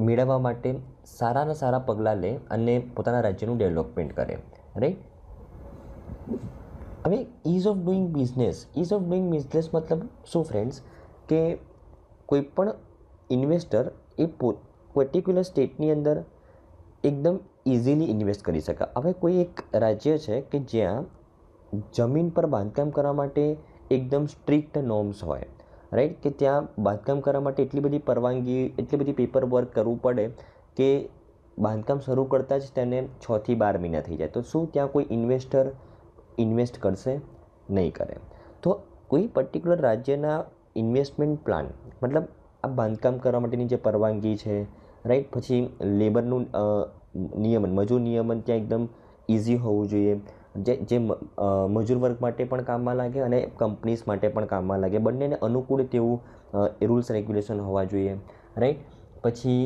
S1: મેળવવા માટે સારાને સારા પગલાં લે અને પોતાના રાજ્યનું ડેવલપમેન્ટ કરે રાઈટ હવે ease of doing business ease of doing business મતલબ શું ફ્રેન્ડ્સ કે કોઈપણ ઇન્વેસ્ટર એ પો પર્ટિક્યુલર સ્ટેટની અંદર એકદમ ઇઝીલી ઇન્વેસ્ટ કરી શકે હવે કોઈ એક રાજ્ય છે કે જ્યાં જમીન પર બાંધકામ કરવા માટે એકદમ સ્ટ્રિક્ટ નોર્મ્સ હોય રાઈટ કે ત્યાં બાંધકામ કરવા માટે એટલી બધી પરવાનગી એટલી બધી પેપર વર્ક કરવું પડે કે બાંધકામ શરૂ કરતાં જ તેને છથી બાર મહિના થઈ જાય તો શું ત્યાં કોઈ ઇન્વેસ્ટર ઇન્વેસ્ટ કરશે નહીં કરે તો કોઈ પર્ટિક્યુલર રાજ્યના ઇન્વેસ્ટમેન્ટ પ્લાન મતલબ આ બાંધકામ કરવા માટેની જે પરવાનગી છે રાઈટ પછી લેબરનું નિયમન મજૂર નિયમન ત્યાં એકદમ ઇઝી હોવું જોઈએ જે જે મજૂર વર્ગ માટે પણ કામમાં લાગે અને કંપનીઝ માટે પણ કામમાં લાગે બંનેને અનુકૂળ તેવું રૂલ્સ રેગ્યુલેશન હોવા જોઈએ રાઈટ પછી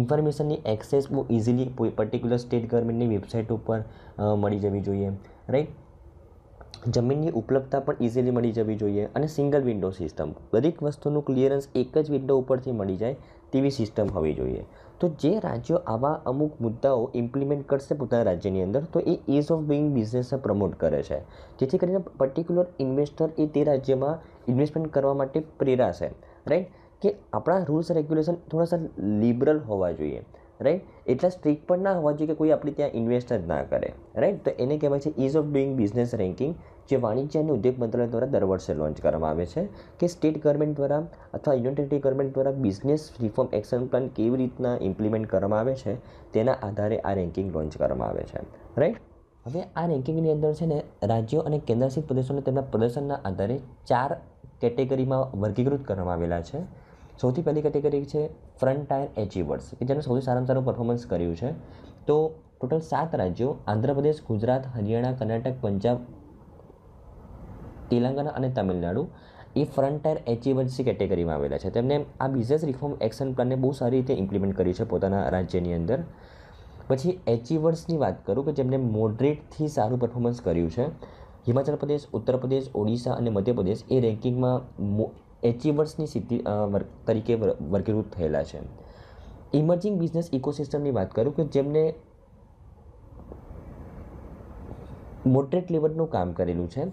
S1: ઇન્ફોર્મેશનની એક્સેસ બહુ ઇઝીલી પર્ટિક્યુલર સ્ટેટ ગવર્મેન્ટની વેબસાઇટ ઉપર મળી જવી જોઈએ રાઈટ જમીનની ઉપલબ્ધતા પણ ઇઝીલી મળી જવી જોઈએ અને સિંગલ વિન્ડો સિસ્ટમ દરેક વસ્તુનું ક્લિયરન્સ એક જ વિન્ડો ઉપરથી મળી જાય તેવી સિસ્ટમ હોવી જોઈએ તો જે રાજ્યો આવા અમુક મુદ્દાઓ ઇમ્પ્લિમેન્ટ કરશે પોતાના રાજ્યની અંદર તો એ ઇઝ ઓફ બિંગ બિઝનેસને પ્રમોટ કરે છે જેથી કરીને પર્ટિક્યુલર ઇન્વેસ્ટર એ તે રાજ્યમાં ઇન્વેસ્ટમેન્ટ કરવા માટે પ્રેરાશે રાઈટ કે આપણા રૂલ્સ રેગ્યુલેશન થોડા સા લિબરલ હોવા જોઈએ રાઈટ એટલા સ્ટ્રીક પણ ના હોવા જોઈએ કે કોઈ આપણે ત્યાં ઇન્વેસ્ટ જ ના કરે રાઈટ તો એને કહેવાય છે ease of doing business ranking જે વાણિજ્ય અને ઉદ્યોગ મંત્રાલય દ્વારા દર વર્ષે લોન્ચ કરવામાં આવે છે કે સ્ટેટ ગવર્મેન્ટ દ્વારા અથવા યુનિટેટી ગવર્મેન્ટ દ્વારા બિઝનેસ રિફોર્મ એક્શન પ્લાન કેવી રીતના ઇમ્પ્લિમેન્ટ કરવામાં આવે છે તેના આધારે આ રેન્કિંગ લોન્ચ કરવામાં આવે છે રાઈટ હવે આ રેન્કિંગની અંદર છે ને રાજ્યો અને કેન્દ્રશાસિત પ્રદેશોને તેમના પ્રદર્શનના આધારે ચાર કેટેગરીમાં વર્ગીકૃત કરવામાં આવેલા છે સૌથી પહેલી કેટેગરી છે ફ્રન્ટ ટાયર એચિવર્સ કે જેને સૌથી સારામાં સારું પરફોર્મન્સ કર્યું છે તો ટોટલ સાત રાજ્યો આંધ્રપ્રદેશ ગુજરાત હરિયાણા કર્ણાટક પંજાબ તેલંગાણા અને તમિલનાડુ એ ફ્રન્ટ ટાયર એચિવર્સી કેટેગરીમાં આવેલા છે તેમને આ બિઝનેસ રિફોર્મ એક્શન પ્લાનને બહુ સારી રીતે ઇમ્પ્લિમેન્ટ કરી છે પોતાના રાજ્યની અંદર પછી એચિવર્સની વાત કરું કે જેમને મોડરેટથી સારું પરફોર્મન્સ કર્યું છે હિમાચલ પ્રદેશ ઉત્તર પ્રદેશ ઓડિશા અને મધ્યપ્રદેશ એ રેન્કિંગમાં એચિવર્સની સિદ્ધિ તરીકે વર્ગીકૃત થયેલા છે ઇમર્જિંગ બિઝનેસ ઇકોસિસ્ટમની વાત કરું કે જેમને મોટરેટ લેવલનું કામ કરેલું છે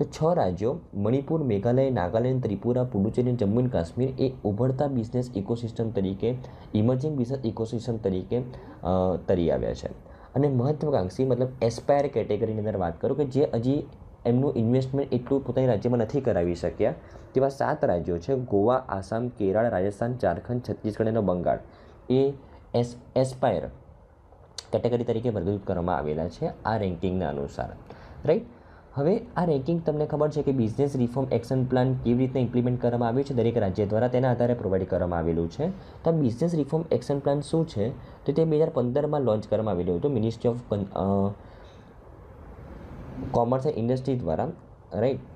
S1: તો છ રાજ્યો મણિપુર મેઘાલય નાગાલેન્ડ ત્રિપુરા પુડુચેરી અને જમ્મુ અને કાશ્મીર એ ઉભરતા બિઝનેસ ઇકોસિસ્ટમ તરીકે ઇમર્જિંગ બિઝનેસ ઇકોસિસ્ટમ તરીકે તરી આવ્યા છે અને મહત્વકાંક્ષી મતલબ એસ્પાયર કેટેગરીની અંદર વાત કરું કે જે હજી એમનું ઇન્વેસ્ટમેન્ટ એટલું પોતાની રાજ્યમાં નથી કરાવી શક્યા તેવા સાત રાજ્યો છે ગોવા આસામ કેરળ રાજસ્થાન ઝારખંડ છત્તીસગઢ અને બંગાળ એ એસ એસ્પાયર કેટેગરી તરીકે વર્ગીકૃત કરવામાં આવેલા છે આ રેન્કિંગના અનુસાર રાઈટ હવે આ રેન્કિંગ તમને ખબર છે કે બિઝનેસ રિફોર્મ એક્શન પ્લાન કેવી રીતે ઇમ્પ્લિમેન્ટ કરવામાં આવ્યું છે દરેક રાજ્ય દ્વારા તેના આધારે પ્રોવાઈડ કરવામાં આવેલું છે તો બિઝનેસ રિફોર્મ એક્શન પ્લાન શું છે તો તે બે હજાર પંદરમાં લોન્ચ કરવામાં આવેલું હતું ministry of commerce and industry દ્વારા રાઈટ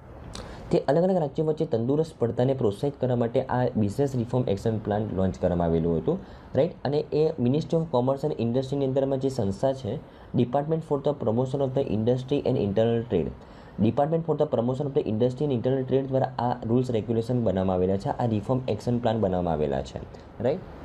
S1: તે અલગ અલગ રાજ્યો વચ્ચે તંદુરસ્ત પડતાને પ્રોત્સાહિત કરવા માટે આ business reform action plan launch કરવામાં આવેલું હતું રાઈટ અને એ મિનિસ્ટ્રી ઓફ કોમર્સ એન્ડ ઇન્ડસ્ટ્રીની અંદરમાં જે સંસ્થા છે department for the promotion of the industry and internal trade department for the promotion of the industry and internal trade દ્વારા આ રૂલ્સ રેગ્યુલેશન બનાવવામાં આવેલા છે આ રિફોર્મ એક્શન પ્લાન બનાવવામાં આવેલા છે રાઈટ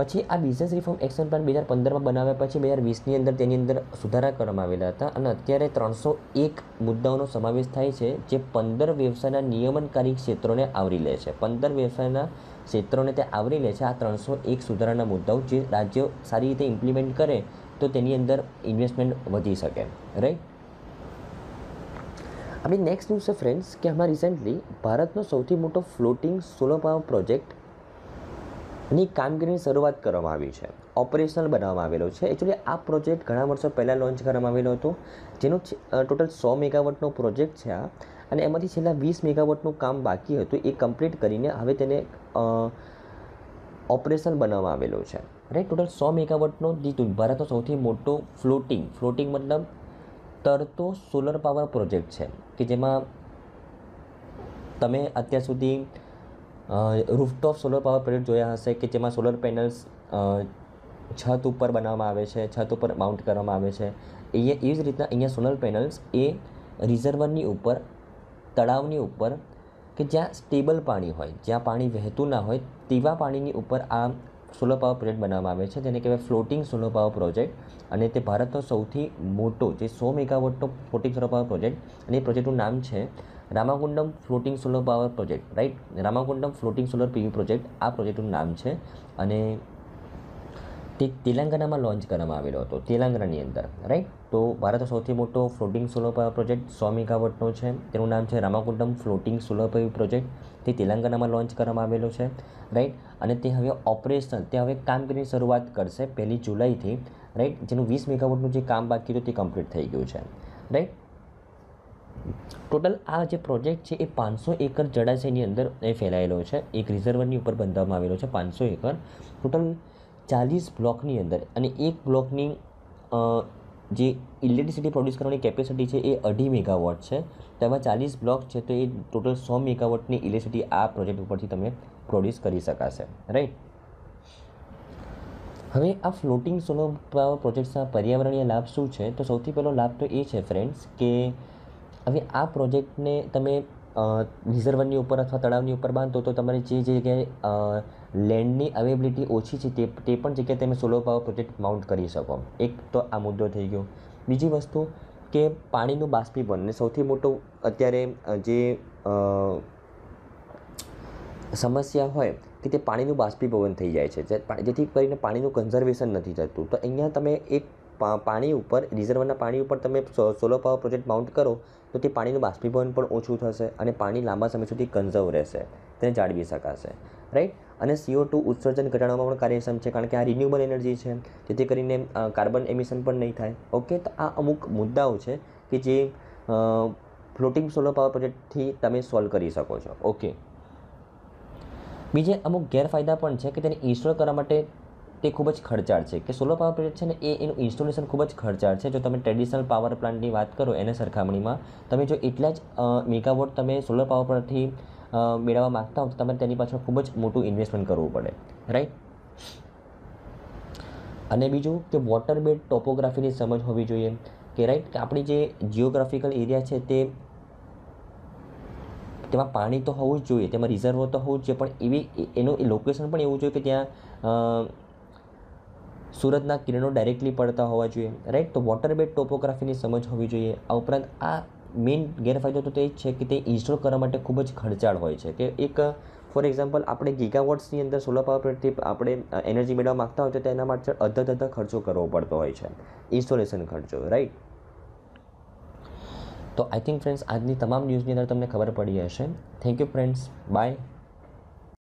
S1: પછી આ બિઝનેસ રિફોર્મ એક્શન પ્લાન બે હજાર પંદરમાં બનાવ્યા પછી બે હજાર વીસની અંદર તેની અંદર સુધારા કરવામાં આવેલા હતા અને અત્યારે ત્રણસો એક મુદ્દાઓનો સમાવેશ થાય છે જે પંદર વ્યવસાયના નિયમનકારી ક્ષેત્રોને આવરી લે છે પંદર વ્યવસાયના ક્ષેત્રોને તે આવરી લે છે આ ત્રણસો એક સુધારાના મુદ્દાઓ જે રાજ્યો સારી રીતે ઇમ્પ્લિમેન્ટ કરે તો તેની અંદર ઇન્વેસ્ટમેન્ટ વધી શકે રાઈટ આપણી નેક્સ્ટ ન્યૂઝ છે ફ્રેન્ડ્સ કે હમણાં રિસેન્ટલી ભારતનો સૌથી મોટો ફ્લોટિંગ સોલર પાવર પ્રોજેક્ટ ની કામગીરીની શરૂઆત કરવામાં આવી છે ઓપરેશનલ બનાવવામાં આવેલો છે એકચ્યુઅલી આ પ્રોજેક્ટ ઘણા વર્ષો પહેલાં લોન્ચ કરવામાં આવેલો હતો જેનું ટોટલ સો મેગાવટનો પ્રોજેક્ટ છે આ અને એમાંથી છેલ્લા વીસ મેગાવટનું કામ બાકી હતું એ કમ્પ્લીટ કરીને હવે તેને ઓપરેશનલ બનાવવામાં આવેલું છે રાઈટ ટોટલ સો મેગાવટનો દીધું ભારતનો સૌથી મોટો ફ્લોટિંગ ફ્લોટિંગ મતલબ તરતો સોલર પાવર પ્રોજેક્ટ છે કે જેમાં તમે અત્યાર સુધી રૂફટોપ સોલર પાવર પ્રોજેક્ટ જોયા હશે કે જેમાં સોલર પેનલ્સ છત ઉપર બનાવવામાં આવે છે છત ઉપર માઉન્ટ કરવામાં આવે છે એ એવી જ રીતના અહીંયા સોલર પેનલ્સ એ રિઝર્વરની ઉપર તળાવની ઉપર કે જ્યાં સ્ટેબલ પાણી હોય જ્યાં પાણી વહેતું ના હોય તેવા પાણીની ઉપર આ સોલર પાવર પ્રોજેક્ટ બનાવવામાં આવે છે જેને કહેવાય ફ્લોટિંગ સોલર પાવર પ્રોજેક્ટ અને તે ભારતનો સૌથી મોટો જે સો મેગાવોટનો ફ્લોટિંગ સોલર પાવર પ્રોજેક્ટ અને એ પ્રોજેક્ટનું નામ છે Ramagundam floating solar power project right Ramagundam floating solar PV project આ પ્રોજેક્ટનું નામ છે અને તે તેલંગાનામાં લોન્ચ કરવામાં આવેલો હતો તેલંગાણાની અંદર રાઈટ તો ભારતનો સૌથી મોટો ફ્લોટિંગ સોલર પાવર પ્રોજેક્ટ સો મેગાવટનો છે તેનું નામ છે Ramagundam floating solar PV project તે તેલંગાણામાં લોન્ચ કરવામાં આવેલો છે રાઈટ અને તે હવે ઓપરેશનલ તે હવે કામગીરીની શરૂઆત કરશે પહેલી જુલાઈથી રાઈટ જેનું વીસ મેગાવોટનું જે કામ બાકી હતું તે કમ્પ્લીટ થઈ ગયું છે રાઈટ ટોટલ આ જે પ્રોજેક્ટ છે એ પાંચસો એકર જળાશયની અંદર એ ફેલાયેલો છે એક રિઝર્વરની ઉપર બંધાવવામાં આવેલો છે પાંચસો એકર ટોટલ ચાલીસ બ્લોકની અંદર અને એક બ્લોકની જે ઇલેક્ટ્રિસિટી પ્રોડ્યુસ કરવાની કેપેસિટી છે એ અઢી મેગાવોટ છે તેમાં ચાલીસ બ્લોક છે તો એ ટોટલ સો મેગાવોટની ઇલેક્ટ્રિસિટી આ પ્રોજેક્ટ ઉપરથી તમે પ્રોડ્યુસ કરી શકાશે રાઈટ હવે આ ફ્લોટિંગ સોલર પ્રોજેક્ટ્સના પર્યાવરણીય લાભ શું છે તો સૌથી પહેલો લાભ તો એ છે ફ્રેન્ડ્સ કે હવે આ પ્રોજેક્ટને તમે નિઝરવનની ઉપર અથવા તળાવની ઉપર બાંધો તો તમારે જે જગ્યાએ લેન્ડની અવેબિલિટી ઓછી છે તે તે પણ જગ્યાએ તમે સોલર પાવર પ્રોજેક્ટ માઉન્ટ કરી શકો એક તો આ મુદ્દો થઈ ગયો બીજી વસ્તુ કે પાણીનું બાષ્પીભવન ને સૌથી મોટો અત્યારે જે સમસ્યા હોય કે તે પાણીનું બાષ્પીભવન થઈ જાય છે જેથી કરીને પાણીનું કન્ઝર્વેશન નથી થતું તો અહીંયા તમે એક પાણી ઉપર રિઝર્વના પાણી ઉપર તમે સોલર પાવર પ્રોજેક્ટ માઉન્ટ કરો તો તે પાણીનું બાષ્પીભવન પણ ઓછું થશે અને પાણી લાંબા સમય સુધી કન્ઝર્વ રહેશે તેને જાળવી શકાશે રાઈટ અને સીઓ ટુ ઉત્સર્જન ઘટાડવામાં પણ કાર્યક્ષમ છે કારણ કે આ રિન્યુએબલ એનર્જી છે જેથી કરીને કાર્બન એમિશન પણ નહીં થાય ઓકે તો આ અમુક મુદ્દાઓ છે કે જે ફ્લોટિંગ સોલર પાવર પ્રોજેક્ટથી તમે સોલ્વ કરી શકો છો ઓકે બીજે અમુક ગેરફાયદા પણ છે કે તેને ઇન્સ્ટોલ કરવા માટે તે ખૂબ જ ખર્ચાળ છે કે સોલર પાવર પ્લાન્ટ છે ને એનું ઇન્સ્ટોલેશન ખૂબ જ ખર્ચાળ છે જો તમે ટ્રેડિશનલ પાવર પ્લાન્ટની વાત કરો એને સરખામણીમાં તમે જો એટલા જ મેગાવોટ તમે સોલર પાવર પરથી મેળવવા માગતા હો તો તમારે તેની પાછળ ખૂબ જ મોટું ઇન્વેસ્ટમેન્ટ કરવું પડે રાઈટ અને બીજું કે વોટર બેડ ટોપોગ્રાફીની સમજ હોવી જોઈએ કે રાઈટ કે આપણી જે જિયોગ્રાફિકલ એરિયા છે તે તેમાં પાણી તો હોવું જ જોઈએ તેમાં રિઝર્વ તો હોવું જ જોઈએ પણ એવી એનું લોકેશન પણ એવું જોઈએ કે ત્યાં સૂરજના કિરણો ડાયરેક્ટલી પડતા હોવા જોઈએ રાઈટ તો વોટર વોટરબેડ ટોપોગ્રાફીની સમજ હોવી જોઈએ આ ઉપરાંત આ મેઇન ગેરફાયદો તો તે જ છે કે તે ઇન્સ્ટોલ કરવા માટે ખૂબ જ ખર્ચાળ હોય છે કે એક ફોર એક્ઝામ્પલ આપણે ગીગાવોટ્સની અંદર સોલર પાવર પ્લાન્ટથી આપણે એનર્જી મેળવવા માગતા હોય તો તેના માટે અડધા અડધા ખર્ચો કરવો પડતો હોય છે ઇન્સ્ટોલેશન ખર્ચો રાઈટ તો આઈ થિંક ફ્રેન્ડ્સ આજની તમામ ન્યૂઝની અંદર તમને ખબર પડી હશે થેન્ક યુ ફ્રેન્ડ્સ બાય